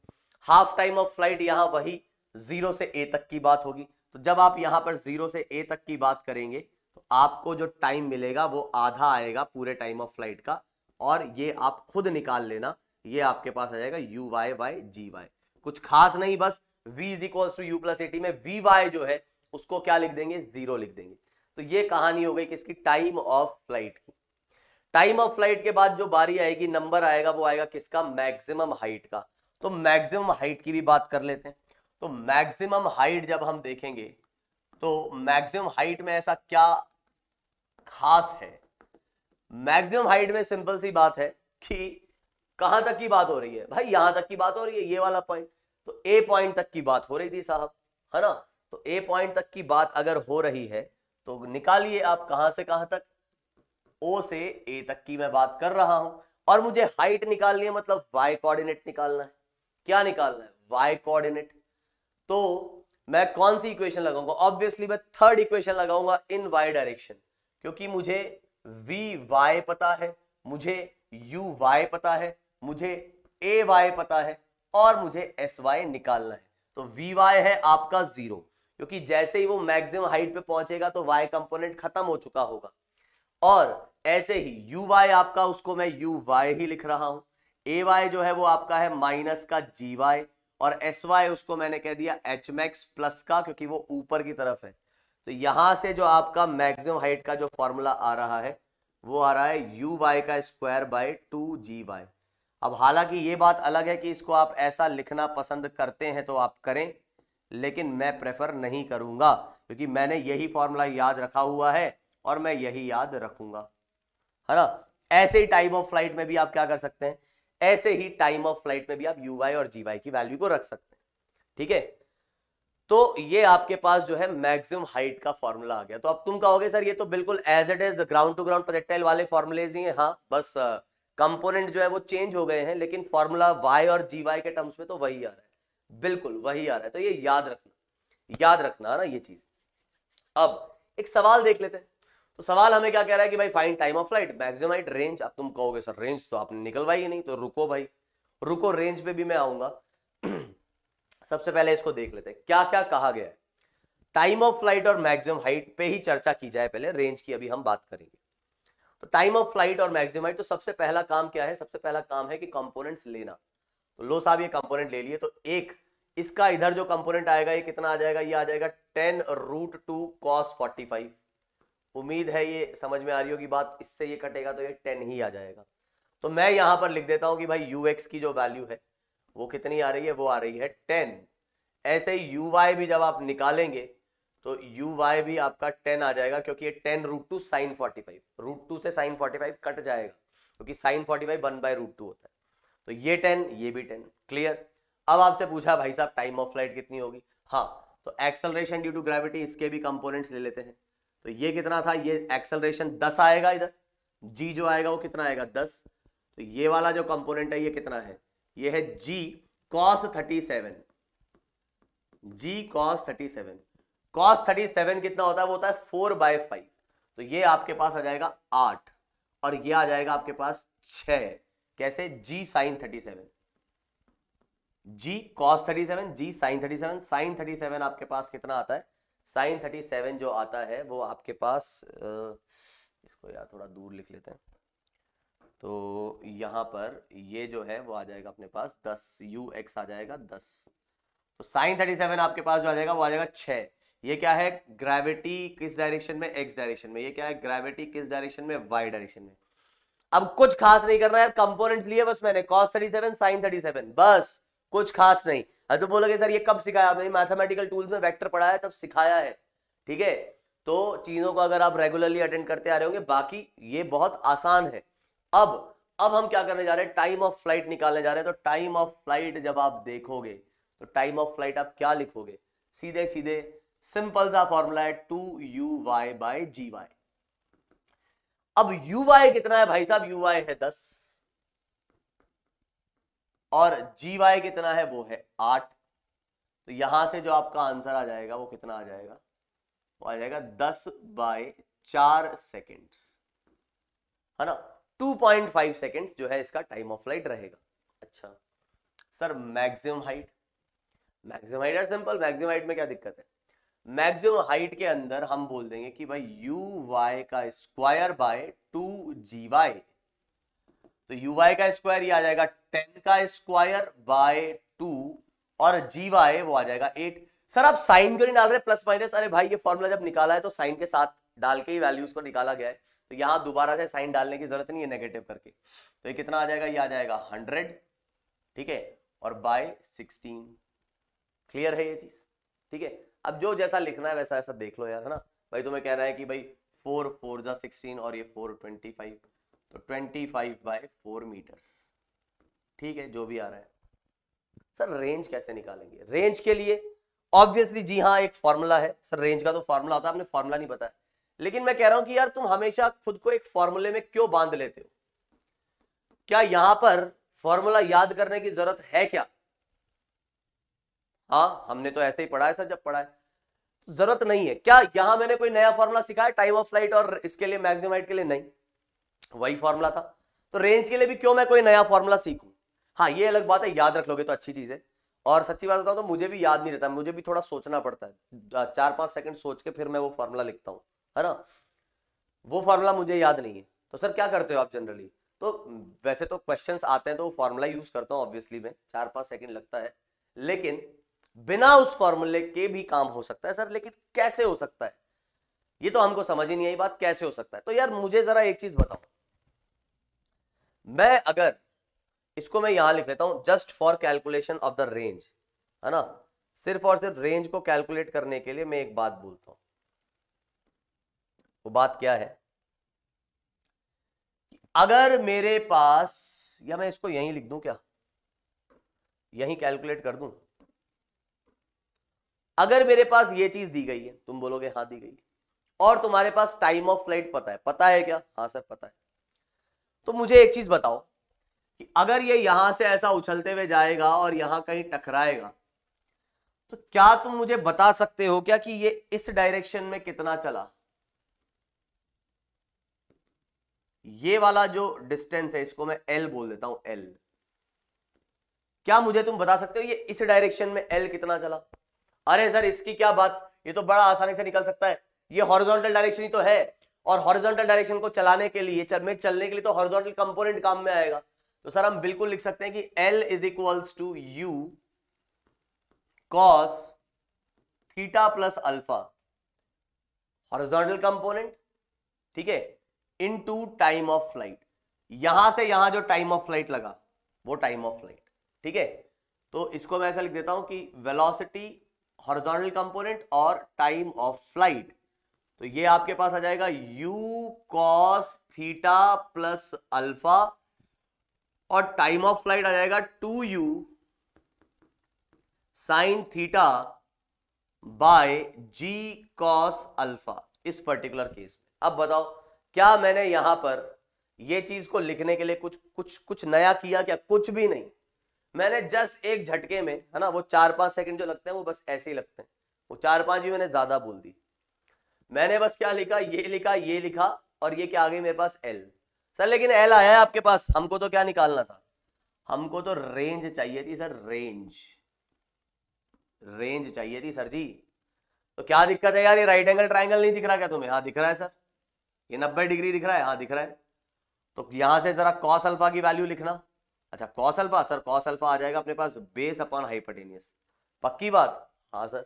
हाफ टाइम ऑफ फ्लाइट यहां वही जीरो से ए तक की बात होगी तो जब आप यहां पर जीरो से ए तक की बात करेंगे तो आपको जो टाइम मिलेगा वो आधा आएगा पूरे टाइम ऑफ फ्लाइट का और ये आप खुद निकाल लेना ये आपके पास आ जाएगा u y y g y कुछ खास नहीं बस v is equals to u plus a t में वी वाई जो है उसको क्या लिख देंगे जीरो लिख देंगे तो ये कहानी हो गई किसकी टाइम ऑफ फ्लाइट की टाइम ऑफ फ्लाइट के बाद जो बारी आएगी नंबर आएगा वो आएगा किसका मैक्सिमम हाइट का तो मैक्सिमम हाइट की भी बात कर लेते हैं तो मैक्सिमम हाइट जब हम देखेंगे तो मैक्सिमम हाइट में ऐसा क्या खास है मैक्सिमम हाइट में सिंपल सी बात है कि कहां तक की बात हो रही है भाई यहां तक की बात हो रही है ये वाला पॉइंट तो ए पॉइंट तक की बात हो रही थी साहब है ना तो ए पॉइंट तक की बात अगर हो रही है तो निकालिए आप कहां से कहां तक ओ से ए तक की मैं बात कर रहा हूं और मुझे हाइट निकालनी है मतलब वाई कोऑर्डिनेट निकालना है क्या निकालना है वाई कोऑर्डिनेट तो मैं कौन सी इक्वेशन लगाऊंगा ऑब्वियसली मैं थर्ड इक्वेशन लगाऊंगा इन वाई डायरेक्शन क्योंकि मुझे वी वाई पता है मुझे यू वाई पता है मुझे ए वाई पता है और मुझे एस वाई निकालना है तो वी वाई है आपका जीरो क्योंकि जैसे ही वो मैक्सिमम हाइट पे पहुंचेगा तो वाई कंपोनेंट खत्म हो चुका होगा और ऐसे ही यू वाई आपका उसको मैं यू वाई ही लिख रहा हूं ए वाई जो है वो आपका है माइनस का जी वाई और एस वाई उसको मैंने कह दिया एच मैक्स प्लस का क्योंकि वो ऊपर की तरफ है तो यहां से जो आपका मैक्सिमम हाइट का जो फॉर्मूला आ रहा है वो आ रहा है यू वाई का square by two g y अब हालांकि ये बात अलग है कि इसको आप ऐसा लिखना पसंद करते हैं तो आप करें लेकिन मैं प्रेफर नहीं करूंगा क्योंकि मैंने यही फॉर्मूला याद रखा हुआ है और मैं यही याद रखूंगा है ना ऐसे ही टाइम ऑफ फ्लाइट में भी आप क्या कर सकते हैं ऐसे ही टाइम ऑफ फ्लाइट में भी आप यू और जी की वैल्यू को रख सकते हैं ठीक है तो ये आपके पास जो है मैक्सिमम हाइट का फॉर्मूला आ गया तो अब तुम कहोगे सर ये तो बिल्कुल as it is ground to ground projectile वाले फॉर्मुलेज ही हैं हाँ बस कंपोनेंट uh, जो है वो चेंज हो गए हैं लेकिन फॉर्मूला वाई और जी के टर्म्स में तो वही आ रहा है बिल्कुल वही आ रहा है तो ये याद रखना याद रखना है ना ये चीज अब एक सवाल देख लेते हैं तो सवाल हमें क्या कह रहा है कि भाई fine time of flight maximised range अब तुम कहोगे सर रेंज तो आपने निकलवाई नहीं तो रुको भाई रुको रेंज पे भी मैं आऊंगा सबसे पहले इसको देख लेते हैं क्या क्या कहा गया है टाइम ऑफ फ्लाइट और मैक्सिमम हाइट पे ही चर्चा की जाए पहले रेंज की अभी हम बात करेंगे तो टाइम ऑफ फ्लाइट और मैक्सिमम हाइट तो सबसे पहला काम क्या है सबसे पहला काम है कि कंपोनेंट्स लेना तो लो साहब ये कंपोनेंट ले लिए तो एक इसका इधर जो कंपोनेंट आएगा ये कितना आ जाएगा ये आ जाएगा ten root two cos forty five उम्मीद है ये समझ में आ रही होगी बात इससे ये कटेगा तो ये टेन ही आ जाएगा तो मैं यहां पर लिख देता हूं कि भाई यू एक्स की जो वैल्यू है वो कितनी आ रही है वो आ रही है टेन ऐसे ही यू वाई भी जब आप निकालेंगे तो यू वाई भी आपका टेन आ जाएगा क्योंकि ये ten root two sine forty five root two से साइन फोर्टी फाइव कट जाएगा क्योंकि sine forty five one by root two होता है तो ये टेन ये भी टेन क्लियर अब आपसे पूछा भाई साहब टाइम ऑफ फ्लाइट कितनी होगी हाँ तो एक्सलरेशन ड्यू टू ग्रेविटी इसके भी कंपोनेंट्स ले लेते हैं तो ये कितना था ये एक्सलरेशन दस आएगा इधर जी जो आएगा वो कितना आएगा दस तो ये वाला जो कंपोनेंट है ये कितना है ये है g cos thirty seven g cos thirty seven cos thirty seven कितना होता है वो होता है फोर बाय फाइव तो ये आपके पास आ जाएगा आठ और ये आ जाएगा आपके पास छः कैसे g sine thirty seven g cos thirty seven g sine thirty seven sine thirty seven आपके पास कितना आता है साइन थर्टी सेवन जो आता है वो आपके पास इसको यार थोड़ा दूर लिख लेते हैं तो यहां पर ये जो है वो आ जाएगा अपने पास दस यू एक्स आ जाएगा दस तो साइन थर्टी सेवन आपके पास जो आ जाएगा वो आ जाएगा छह ये क्या है ग्रेविटी किस डायरेक्शन में एक्स डायरेक्शन में ये क्या है ग्रेविटी किस डायरेक्शन में वाई डायरेक्शन में अब कुछ खास नहीं करना यार कंपोनेंट लिए बस मैंने cos thirty seven sine thirty seven बस कुछ खास नहीं अब तो बोलोगे सर ये कब सिखाया आपने मैथमेटिकल टूल्स में वेक्टर पढ़ा है तब सिखाया है ठीक है तो चीजों को अगर आप रेगुलरली अटेंड करते आ रहे होंगे बाकी ये बहुत आसान है अब अब हम क्या करने जा रहे हैं टाइम ऑफ फ्लाइट निकालने जा रहे हैं तो टाइम ऑफ फ्लाइट जब आप देखोगे तो टाइम ऑफ फ्लाइट आप क्या लिखोगे सीधे सीधे सिंपल सा फॉर्मूला है two u y by g y अब यूवाई कितना है भाई साहब यूवाई है दस और जीवाई कितना है वो है आठ तो यहां से जो आपका आंसर आ जाएगा वो कितना आ जाएगा वो आ जाएगा दस बाय चार सेकेंड्स है ना टू पॉइंट फाइव सेकेंड जो है इसका टाइम ऑफ फ्लाइट रहेगा अच्छा sir maximum height maximum height simple maximum height में क्या दिक्कत है मैक्सिमम हाइट के अंदर हम बोल देंगे कि भाई यू वाई का square by two g y तो यू वाई का स्क्वायर ये आ जाएगा टेन का स्क्वायर बाय टू और जी वाई वो आ जाएगा एट सर आप साइन क्यों नहीं डाल रहे प्लस माइनस अरे भाई ये फॉर्मूला जब निकाला है तो साइन के साथ डाल के ही वैल्यूज को निकाला गया है तो यहां दोबारा से साइन डालने की जरूरत नहीं है नेगेटिव करके तो ये कितना आ जाएगा ये आ जाएगा हंड्रेड ठीक है और बाय सिक्सटीन क्लियर है ये चीज ठीक है अब जो जैसा लिखना है वैसा वैसा देख लो यार है ना भाई तुम्हें कह रहा है कि भाई फोर फोर जा सिक्सटीन और ये फोर ट्वेंटी फाइव तो twenty five by four metres ठीक है जो भी आ रहा है सर रेंज कैसे निकालेंगे रेंज के लिए ऑब्वियसली जी हाँ एक फॉर्मूला है सर रेंज का तो फॉर्मूला आता है आपने फॉर्मूला नहीं बताया लेकिन मैं कह रहा हूं कि यार तुम हमेशा खुद को एक फॉर्मूले में क्यों बांध लेते हो क्या यहां पर फॉर्मूला याद करने की जरूरत है क्या हाँ हमने तो ऐसे ही पढ़ा है सर जब पढ़ा है जरूरत नहीं है क्या यहां मैंने कोई नया फॉर्मूला सिखाया टाइम ऑफ फ्लाइट और इसके लिए मैक्सिम हाइट के लिए नहीं वही फॉर्मूला था तो रेंज के लिए भी क्यों मैं कोई नया फॉर्मूला सीखू हाँ ये अलग बात है याद रख लोगे तो अच्छी चीज है और सच्ची बात बताऊं तो मुझे भी याद नहीं रहता मुझे भी थोड़ा सोचना पड़ता है चार पांच सेकंड सोच के फिर मैं वो फॉर्मूला लिखता हूँ है ना वो फॉर्मूला मुझे याद नहीं है तो सर क्या करते हो आप जनरली तो वैसे तो क्वेश्चंस आते हैं तो वो फॉर्मूला यूज करता हूँ ऑब्वियसली मैं चार पांच सेकंड लगता है लेकिन बिना उस फॉर्मूले के भी काम हो सकता है सर लेकिन कैसे हो सकता है ये तो हमको समझ ही नहीं आई बात कैसे हो सकता है तो यार मुझे जरा एक चीज बताओ मैं अगर इसको मैं यहां लिख लेता हूं just for calculation of the range है ना सिर्फ और सिर्फ रेंज को कैलकुलेट करने के लिए मैं एक बात बोलता हूं वो बात क्या है अगर मेरे पास या मैं इसको यहीं लिख दूं क्या यहीं कैलकुलेट कर दूं अगर मेरे पास ये चीज दी गई है तुम बोलोगे हाँ दी गई है और तुम्हारे पास टाइम ऑफ फ्लाइट पता है पता है क्या हाँ सर पता है तो मुझे एक चीज बताओ कि अगर ये यहां से ऐसा उछलते हुए जाएगा और यहां कहीं टकराएगा तो क्या तुम मुझे बता सकते हो क्या कि ये इस डायरेक्शन में कितना चला ये वाला जो डिस्टेंस है इसको मैं एल बोल देता हूं एल क्या मुझे तुम बता सकते हो ये इस डायरेक्शन में एल कितना चला अरे सर इसकी क्या बात ये तो बड़ा आसानी से निकल सकता है ये हॉरिजॉन्टल डायरेक्शन ही तो है और हॉरिजॉन्टल डायरेक्शन को चलाने के लिए में चलने के लिए तो हॉरिजॉन्टल कंपोनेंट काम में आएगा तो सर हम बिल्कुल लिख सकते हैं कि L is equals to u cos theta plus alpha horizontal component ठीक है into time of flight यहां से यहां जो टाइम ऑफ फ्लाइट लगा वो टाइम ऑफ फ्लाइट ठीक है तो इसको मैं ऐसा लिख देता हूं कि वेलोसिटी हॉरिजॉन्टल कंपोनेंट और टाइम ऑफ फ्लाइट तो ये आपके पास आ जाएगा u cos theta plus alpha और टाइम ऑफ फ्लाइट आ जाएगा 2u u sine theta by g cos alpha इस पर्टिकुलर केस में अब बताओ क्या मैंने यहां पर यह चीज को लिखने के लिए कुछ कुछ कुछ नया किया क्या कुछ भी नहीं मैंने जस्ट एक झटके में है ना वो चार पांच सेकंड जो लगते हैं वो बस ऐसे ही लगते हैं वो चार पाँच भी मैंने ज़्यादा बोल दी मैंने बस क्या लिखा ये लिखा ये लिखा और ये क्या आ गई मेरे पास एल सर लेकिन एल आया है आपके पास हमको तो क्या निकालना था हमको तो रेंज चाहिए थी सर रेंज रेंज चाहिए थी सर जी तो क्या दिक्कत है यार ये राइट एंगल ट्राइंगल नहीं दिख रहा क्या तुम्हें हाँ दिख रहा है सर ये नब्बे डिग्री दिख रहा है हाँ दिख रहा है तो यहां से जरा कॉस अल्फा की वैल्यू लिखना अच्छा cos alpha sir cos alpha आ जाएगा अपने पास बेस अपॉन हाइपरटेनियस पक्की बात हाँ सर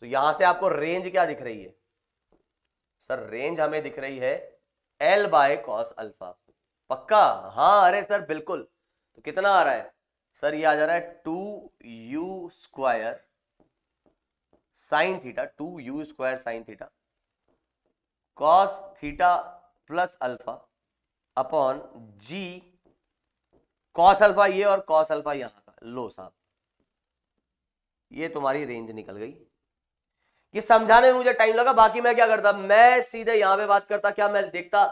तो यहां से आपको रेंज क्या दिख रही है सर रेंज हमें दिख रही है एल बाय कॉस अल्फा पक्का हाँ अरे सर बिल्कुल तो कितना आ रहा है सर ये आ जा रहा है two u square sine theta two u square sine theta cos theta plus alpha upon g cos alpha ये और कॉस अल्फा यहां का लो साहब ये तुम्हारी रेंज निकल गई ये समझाने में मुझे टाइम लगा बाकी मैं क्या करता मैं सीधे यहां पे बात करता क्या मैं देखता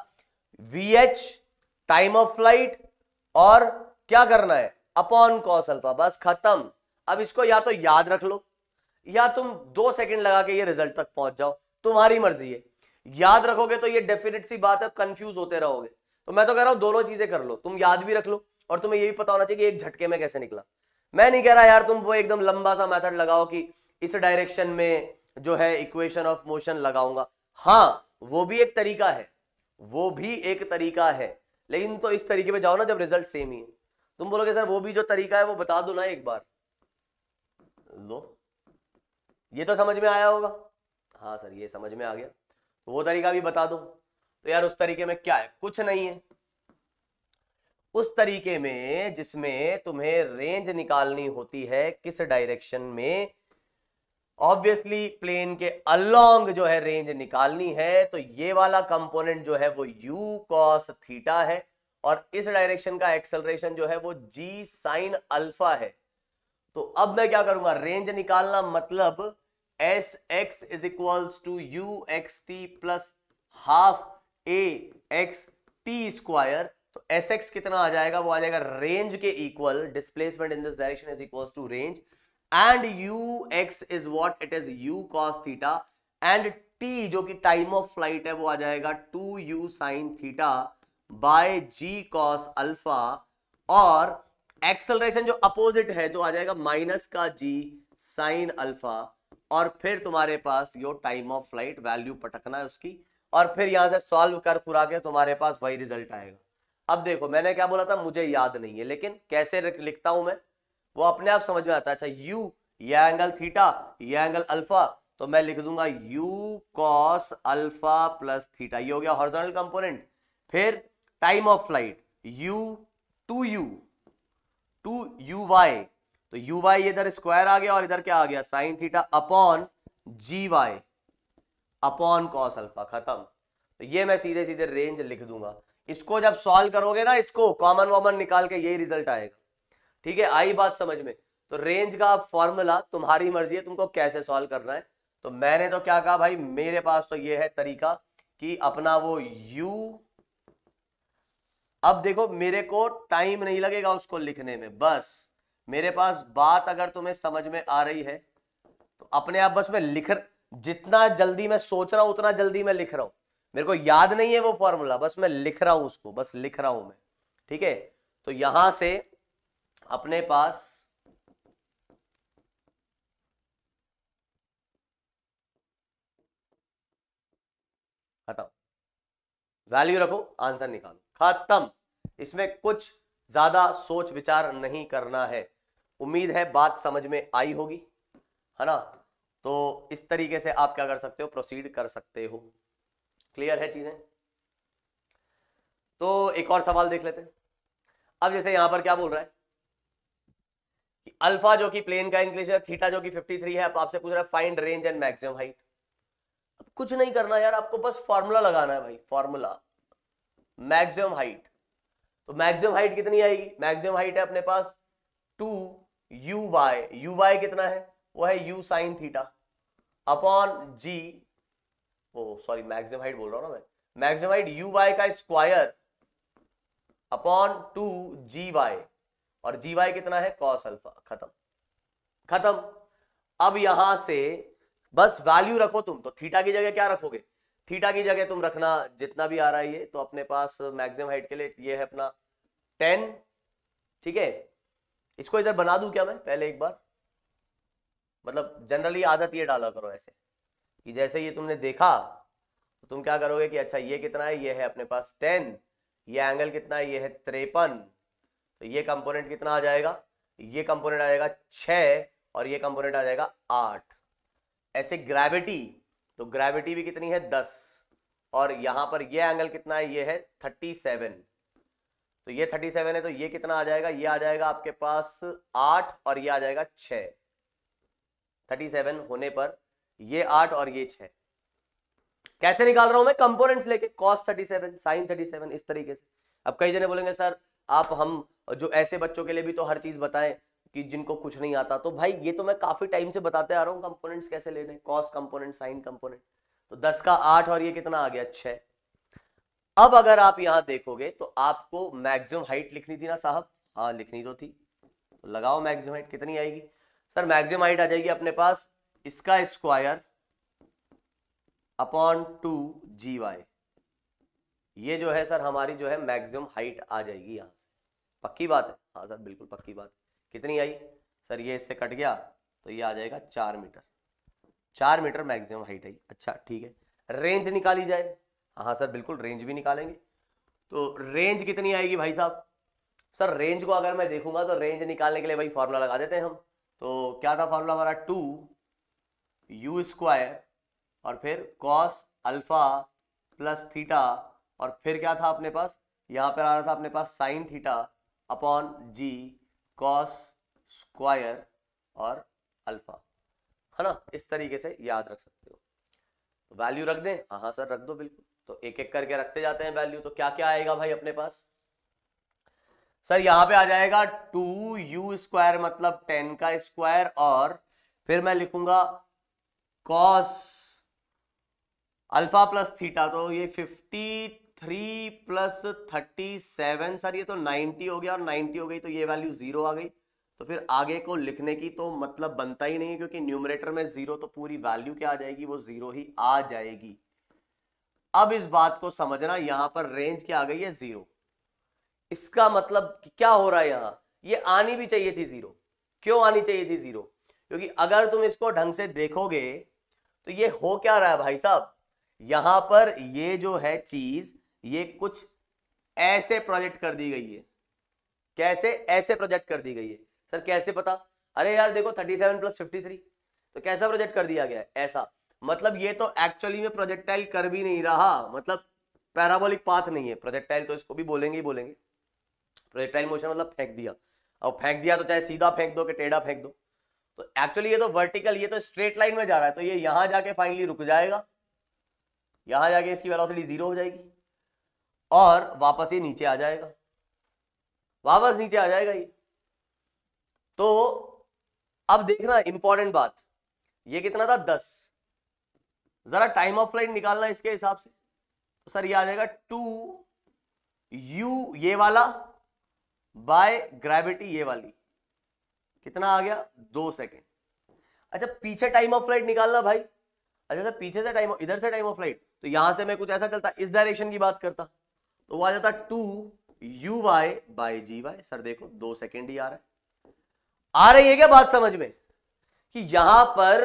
v h time of flight और क्या करना है अपॉन कॉस अल्फा बस खत्म अब इसको या तो याद रख लो या तुम दो सेकंड लगा के ये रिजल्ट तक पहुंच जाओ तुम्हारी मर्जी है याद रखोगे तो ये डेफिनेट सी बात है कंफ्यूज होते रहोगे तो मैं तो कह रहा हूं दोनों चीजें कर लो तुम याद भी रख लो और तुम्हें यह भी पता होना चाहिए कि एक झटके में कैसे निकला मैं नहीं कह रहा यार तुम वो एकदम लंबा सा मेथड लगाओ कि इस डायरेक्शन में जो है इक्वेशन ऑफ मोशन लगाऊंगा हाँ वो भी एक तरीका है वो भी एक तरीका है लेकिन तो इस तरीके पे जाओ ना जब रिजल्ट सेम ही है तुम बोलोगे सर वो भी जो तरीका है वो बता दो ना एक बार लो ये तो समझ में आया होगा हाँ सर ये समझ में आ गया तो वो तरीका भी बता दो तो यार उस तरीके में क्या है कुछ नहीं है उस तरीके में जिसमें तुम्हें रेंज निकालनी होती है किस डायरेक्शन में ऑब्वियसली प्लेन के अलोंग जो है रेंज निकालनी है तो ये वाला कंपोनेंट जो है वो u cos थीटा है और इस डायरेक्शन का एक्सलरेशन जो है वो g साइन अल्फा है तो अब मैं क्या करूंगा रेंज निकालना मतलब s x is equals to you x t plus half a x t square तो एस एक्स कितना आ जाएगा वो आ जाएगा रेंज के equal displacement in this direction is equal to range and u x is what it is u cos theta and t जो कि टाइम ऑफ फ्लाइट है वो आ जाएगा two u sine theta by g cos alpha और acceleration जो opposite है तो आ जाएगा माइनस का जी साइन अल्फा और फिर तुम्हारे पास यो टाइम ऑफ फ्लाइट वैल्यू पटकना है उसकी और फिर यहां से सॉल्व कर पुरा के तुम्हारे पास वही रिजल्ट आएगा अब देखो मैंने क्या बोला था मुझे याद नहीं है लेकिन कैसे लिखता हूं मैं वो अपने आप समझ में आता है अच्छा यू यह एंगल थीटा यह एंगल अल्फा तो मैं लिख दूंगा u cos alpha plus theta ये हो गया हॉर्जोनल कंपोनेंट फिर time of flight u two u two u y तो यू वाई इधर स्क्वायर आ गया और इधर क्या आ गया sine theta upon g y upon cos alpha खत्म तो ये मैं सीधे सीधे रेंज लिख दूंगा इसको जब सॉल्व करोगे ना इसको कॉमन वॉमन निकाल के यही रिजल्ट आएगा ठीक है आई बात समझ में तो रेंज का फॉर्मूला तुम्हारी मर्जी है तुमको कैसे सॉल्व करना है तो मैंने तो क्या कहा भाई मेरे पास तो ये है तरीका कि अपना वो u अब देखो मेरे को टाइम नहीं लगेगा उसको लिखने में बस मेरे पास बात अगर तुम्हें समझ में आ रही है तो अपने आप बस मैं लिख जितना जल्दी मैं सोच रहा हूं उतना जल्दी मैं लिख रहा हूं मेरे को याद नहीं है वो फॉर्मूला बस मैं लिख रहा हूं उसको बस लिख रहा हूं मैं ठीक है तो यहां से अपने पास खत्म वैल्यू रखो आंसर निकालो खत्म इसमें कुछ ज्यादा सोच विचार नहीं करना है उम्मीद है बात समझ में आई होगी है ना तो इस तरीके से आप क्या कर सकते हो प्रोसीड कर सकते हो क्लियर है चीज़ें तो एक और सवाल देख लेते हैं अब जैसे यहां पर क्या बोल रहा है कि अल्फा जो कि प्लेन का है थीटा जो कि 53 है अब आपसे पूछ रहा है find range and maximum height अब कुछ नहीं करना यार आपको बस फॉर्मूला लगाना है भाई फॉर्मूला मैक्सिमम हाइट तो मैक्सिमम हाइट कितनी आएगी मैक्सिमम हाइट है अपने पास two u y u y कितना है वो है u sine theta upon g oh sorry maximum height बोल रहा हूं ना मैं मैक्सिमम हाइट यू वाई का square upon two g y और जी वाई कितना है कॉस अल्फा खत्म खत्म अब यहां से बस वैल्यू रखो तुम तो थीटा की जगह क्या रखोगे थीटा की जगह तुम रखना जितना भी आ रहा है ये तो अपने पास मैक्सिमम हाइट के लिए ये है अपना टेन ठीक है इसको इधर बना दू क्या मैं पहले एक बार मतलब जनरली आदत ये डाला करो ऐसे कि जैसे ये तुमने देखा तो तुम क्या करोगे कि अच्छा ये कितना है ये है अपने पास टेन ये एंगल कितना है ये है त्रेपन तो ये कंपोनेंट कितना आ जाएगा ये कंपोनेंट आ जाएगा छ और ये कंपोनेंट आ जाएगा आठ ऐसे ग्रेविटी तो ग्रेविटी भी कितनी है दस और यहां पर ये एंगल कितना है ये है थर्टी सेवन तो ये थर्टी सेवन है तो ये कितना आ जाएगा ये आ जाएगा आपके पास आठ और ये आ जाएगा छ थर्टी सेवन होने पर ये आठ और ये छह कैसे निकाल रहा हूं मैं कंपोनेंट्स लेके cos thirty seven sine thirty seven इस तरीके से अब कई जने बोलेंगे सर आप हम जो ऐसे बच्चों के लिए भी तो हर चीज बताएं कि जिनको कुछ नहीं आता तो भाई ये तो मैं काफी टाइम से बताते आ रहा हूँ कंपोनेंट्स कैसे ले हैं कॉस कंपोनेंट साइन कंपोनेंट तो दस का आठ और ये कितना आ गया छह अब अगर आप यहां देखोगे तो आपको मैक्सिमम हाइट लिखनी थी ना साहब हाँ लिखनी तो थी तो लगाओ मैक्सिमम हाइट कितनी आएगी सर मैक्सिमम हाइट आ जाएगी अपने पास इसका square upon two g y ये जो है सर हमारी जो है मैक्सिमम हाइट आ जाएगी यहाँ से पक्की बात है हाँ सर बिल्कुल पक्की बात है कितनी आई सर ये इससे कट गया तो ये आ जाएगा चार मीटर चार मीटर मैक्सिमम हाइट आई अच्छा ठीक है रेंज निकाली जाए हाँ सर बिल्कुल रेंज भी निकालेंगे तो रेंज कितनी आएगी भाई साहब सर रेंज को अगर मैं देखूंगा तो रेंज निकालने के लिए भाई फॉर्मूला लगा देते हैं हम तो क्या था फॉर्मूला हमारा टू यू स्क्वायर और फिर कॉस अल्फा प्लस थीटा और फिर क्या था अपने पास यहाँ पर आ रहा था अपने पास sine theta upon g cos square और अल्फा है ना इस तरीके से याद रख सकते हो वैल्यू तो रख दें हाँ हाँ सर रख दो बिल्कुल तो एक एक करके रखते जाते हैं वैल्यू तो क्या क्या आएगा भाई अपने पास सर यहाँ पे आ जाएगा टू यू स्क्वायर मतलब टेन का स्क्वायर और फिर मैं लिखूंगा कॉस अल्फा प्लस थीटा तो ये fifty three plus thirty seven sir ये तो नाइनटी हो गया और नाइनटी हो गई तो ये वैल्यू जीरो आ गई तो फिर आगे को लिखने की तो मतलब बनता ही नहीं क्योंकि न्यूमरेटर में जीरो तो पूरी वैल्यू क्या आ जाएगी वो जीरो ही आ जाएगी अब इस बात को समझना यहां पर रेंज क्या आ गई है जीरो इसका मतलब क्या हो रहा है यहां ये आनी भी चाहिए थी जीरो क्यों आनी चाहिए थी जीरो क्योंकि अगर तुम इसको ढंग से देखोगे तो ये हो क्या रहा है भाई साहब यहां पर ये जो है चीज ये कुछ ऐसे प्रोजेक्ट कर दी गई है कैसे ऐसे प्रोजेक्ट कर दी गई है सर कैसे पता अरे यार देखो 37 प्लस थ्री तो कैसा प्रोजेक्ट कर दिया गया है ऐसा मतलब ये तो एक्चुअली में प्रोजेक्टाइल कर भी नहीं रहा मतलब पैराबोलिक पाथ नहीं है प्रोजेक्टाइल तो इसको भी बोलेंगे ही बोलेंगे प्रोजेक्टाइल मोशन मतलब फेंक दिया और फेंक दिया तो चाहे सीधा फेंक दो कि टेढ़ा फेंक दो तो एक्चुअली ये तो वर्टिकल ये तो स्ट्रेट लाइन में जा रहा है तो ये यहां जाके फाइनली रुक जाएगा यहां जाके इसकी वेलोसिटी जीरो हो जाएगी और वापस ये नीचे आ जाएगा वापस नीचे आ जाएगा ये तो अब देखना इंपॉर्टेंट बात ये कितना था दस जरा टाइम ऑफ फ्लाइट निकालना इसके हिसाब से तो सर ये आ जाएगा टू यू ये वाला बाय ग्रेविटी ये वाली कितना आ गया दो सेकेंड अच्छा पीछे टाइम ऑफ फ्लाइट निकालना भाई अच्छा सर पीछे से टाइम इधर से टाइम ऑफ फ्लाइट तो यहां से मैं कुछ ऐसा चलता इस डायरेक्शन की बात करता तो वो आ जाता two u y by g y sir देखो दो सेकेंड ही आ रहा है आ रही है क्या बात समझ में कि यहां पर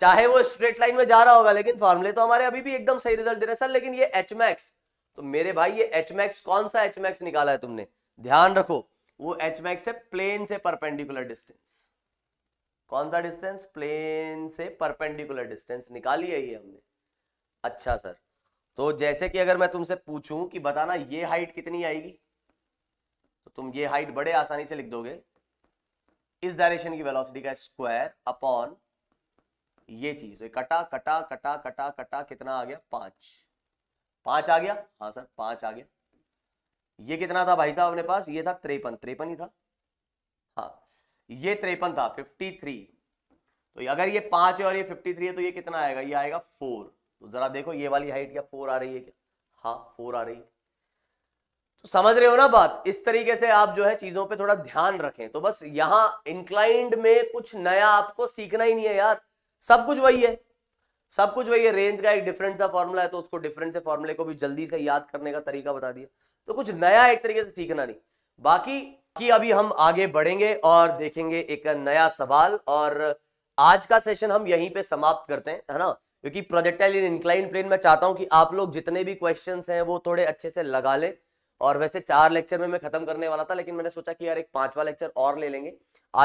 चाहे वो स्ट्रेट लाइन में जा रहा होगा लेकिन फॉर्मूले तो हमारे अभी भी एकदम सही रिजल्ट दे रहे हैं सर लेकिन ये एच मैक्स तो मेरे भाई ये एच मैक्स कौन सा एच मैक्स निकाला है तुमने ध्यान रखो वो एच मैक्स है प्लेन से परपेंडिकुलर डिस्टेंस कौन सा डिस्टेंस प्लेन से परपेंडिकुलर डिस्टेंस निकाली है ये हमने अच्छा सर तो जैसे कि अगर मैं तुमसे पूछूं कि बताना ये हाइट कितनी आएगी तो तुम ये हाइट बड़े आसानी से लिख दोगे इस डायरेक्शन की वेलोसिटी का स्क्वायर अपॉन ये चीज तो कटा कटा कटा कटा कटा कितना आ गया पांच पांच आ गया हाँ सर पांच आ गया ये कितना था भाई साहब अपने पास ये था त्रेपन त्रेपन ही था हाँ ये त्रेपन था फिफ्टी थ्री तो अगर ये पांच है और ये फिफ्टी थ्री है तो ये कितना आएगा ये आएगा फोर तो जरा देखो ये वाली हाइट क्या फोर आ रही है क्या हाँ फोर आ रही है तो समझ रहे हो ना बात इस तरीके से आप जो है चीजों पे थोड़ा ध्यान रखें तो बस यहां इंक्लाइंड में कुछ नया आपको सीखना ही नहीं है यार सब कुछ वही है सब कुछ वही है रेंज का एक डिफरेंट सा फॉर्मूला है तो उसको डिफरेंट से फॉर्मूले को भी जल्दी से याद करने का तरीका बता दिया तो कुछ नया एक तरीके से सीखना नहीं बाकी कि अभी हम आगे बढ़ेंगे और देखेंगे एक नया सवाल और आज का सेशन हम यहीं पे समाप्त करते हैं है ना क्योंकि प्रोजेक्टाइल इन इंक्लाइन प्लेन में चाहता हूं कि आप लोग जितने भी क्वेश्चंस हैं वो थोड़े अच्छे से लगा लें और वैसे चार लेक्चर में मैं खत्म करने वाला था लेकिन मैंने सोचा कि यार एक पांचवा लेक्चर और ले लेंगे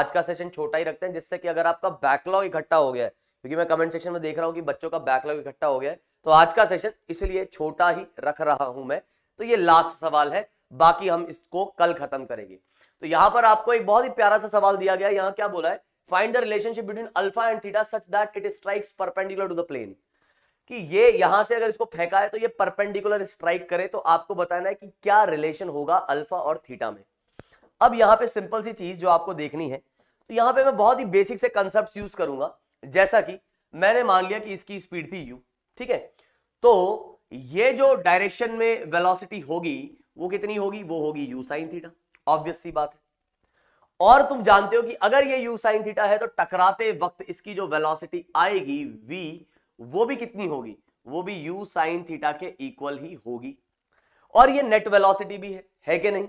आज का सेशन छोटा ही रखते हैं जिससे कि अगर आपका बैकलॉग इकट्ठा हो गया है क्योंकि मैं कमेंट सेक्शन में देख रहा हूँ कि बच्चों का बैकलॉग इकट्ठा हो गया है तो आज का सेशन इसलिए छोटा ही रख रहा हूं मैं तो ये लास्ट सवाल है बाकी हम इसको कल खत्म करेंगे तो यहां पर आपको एक बहुत ही प्यारा सा सवाल दिया गया यहां क्या बोला है find the relationship between alpha and theta such that it strikes perpendicular to the plane कि ये यहां से अगर इसको फेंका है तो ये परपेंडिकुलर स्ट्राइक करे तो आपको बताना है कि क्या रिलेशन होगा अल्फा और थीटा में अब यहां पे सिंपल सी चीज जो आपको देखनी है तो यहां पे मैं बहुत ही बेसिक से कंसेप्ट यूज करूंगा जैसा कि मैंने मान लिया कि इसकी स्पीड थी यू ठीक है तो ये जो डायरेक्शन में वेलोसिटी होगी वो कितनी होगी वो होगी यू साइन थीटा ऑब्वियस सी बात है और तुम जानते हो कि अगर ये यू साइन थीटा है तो टकराते वक्त इसकी जो वेलोसिटी आएगी वी वो भी कितनी होगी वो भी यू साइन थीटा के इक्वल ही होगी और ये नेट वेलोसिटी भी है है कि नहीं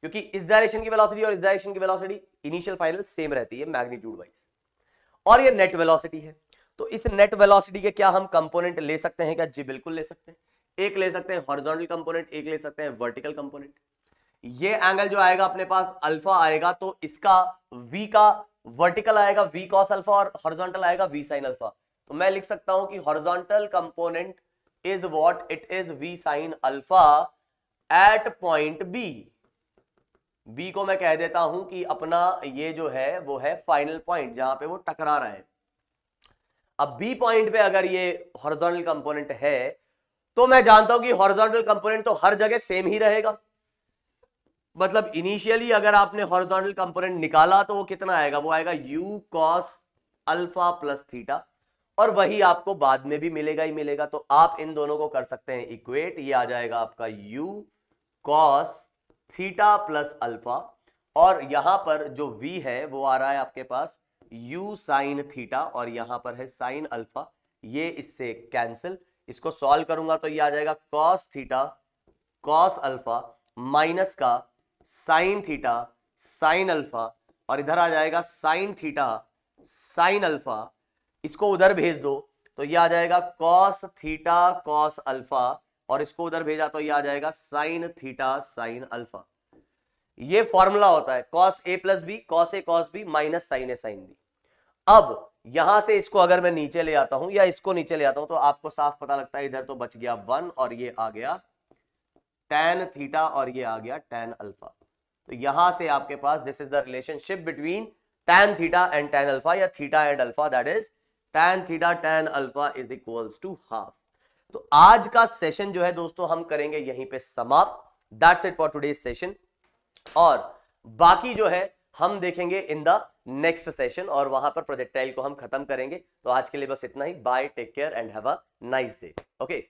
क्योंकि इस डायरेक्शन की वेलोसिटी और इस डायरेक्शन की वेलोसिटी इनिशियल फाइनल सेम रहती है मैग्नीट्यूड वाइज और ये नेट वेलोसिटी है तो इस नेट वेलोसिटी के क्या हम कंपोनेंट ले सकते हैं क्या जी बिल्कुल ले सकते हैं एक ले सकते हैं हॉरिजॉन्टल कंपोनेंट एक ले सकते हैं वर्टिकल कंपोनेंट ये एंगल जो आएगा अपने पास अल्फा आएगा तो इसका वी का वर्टिकल आएगा वी कॉस अल्फा और हॉरिजॉन्टल आएगा वी साइन अल्फा तो मैं लिख सकता हूं कि horizontal component is what it is v sine alpha at point B B को मैं कह देता हूं कि अपना ये जो है वो है फाइनल पॉइंट जहां पे वो टकरा रहा है अब बी पॉइंट पे अगर ये हॉरिजॉन्टल कंपोनेंट है तो मैं जानता हूं कि हॉरिजॉन्टल कंपोनेंट तो हर जगह सेम ही रहेगा मतलब इनिशियली अगर आपने हॉरिजॉन्टल कंपोनेंट निकाला तो वो कितना आएगा वो आएगा u cos alpha plus theta और वही आपको बाद में भी मिलेगा ही मिलेगा तो आप इन दोनों को कर सकते हैं इक्वेट ये आ जाएगा आपका u cos theta plus alpha और यहां पर जो v है वो आ रहा है आपके पास u साइन थीटा और यहां पर है साइन अल्फा ये इससे कैंसिल इसको सॉल्व करूंगा तो ये आ जाएगा cos theta cos alpha minus का साइन थीटा साइन अल्फा और इधर आ जाएगा साइन थीटा साइन अल्फा इसको उधर भेज दो तो ये आ जाएगा कॉस थीटा कॉस अल्फा और इसको उधर भेजा तो ये आ जाएगा साइन थीटा साइन अल्फा ये फॉर्मूला होता है cos A plus B cos A cos B minus sine A sine B अब यहां से इसको अगर मैं नीचे ले आता हूं या इसको नीचे ले आता हूं तो आपको साफ पता लगता है इधर तो बच गया वन और ये आ गया टेन थीटा और ये आ गया टेन अल्फा तो यहां से आपके पास this is the relationship between tan theta and tan alpha या theta and alpha that is tan theta tan alpha is equals to half तो आज का सेशन जो है दोस्तों हम करेंगे यहीं पे समाप्त that's it for today session और बाकी जो है हम देखेंगे इन द नेक्स्ट सेशन और वहां पर प्रोजेक्टाइल को हम खत्म करेंगे तो आज के लिए बस इतना ही bye take care and have a nice day okay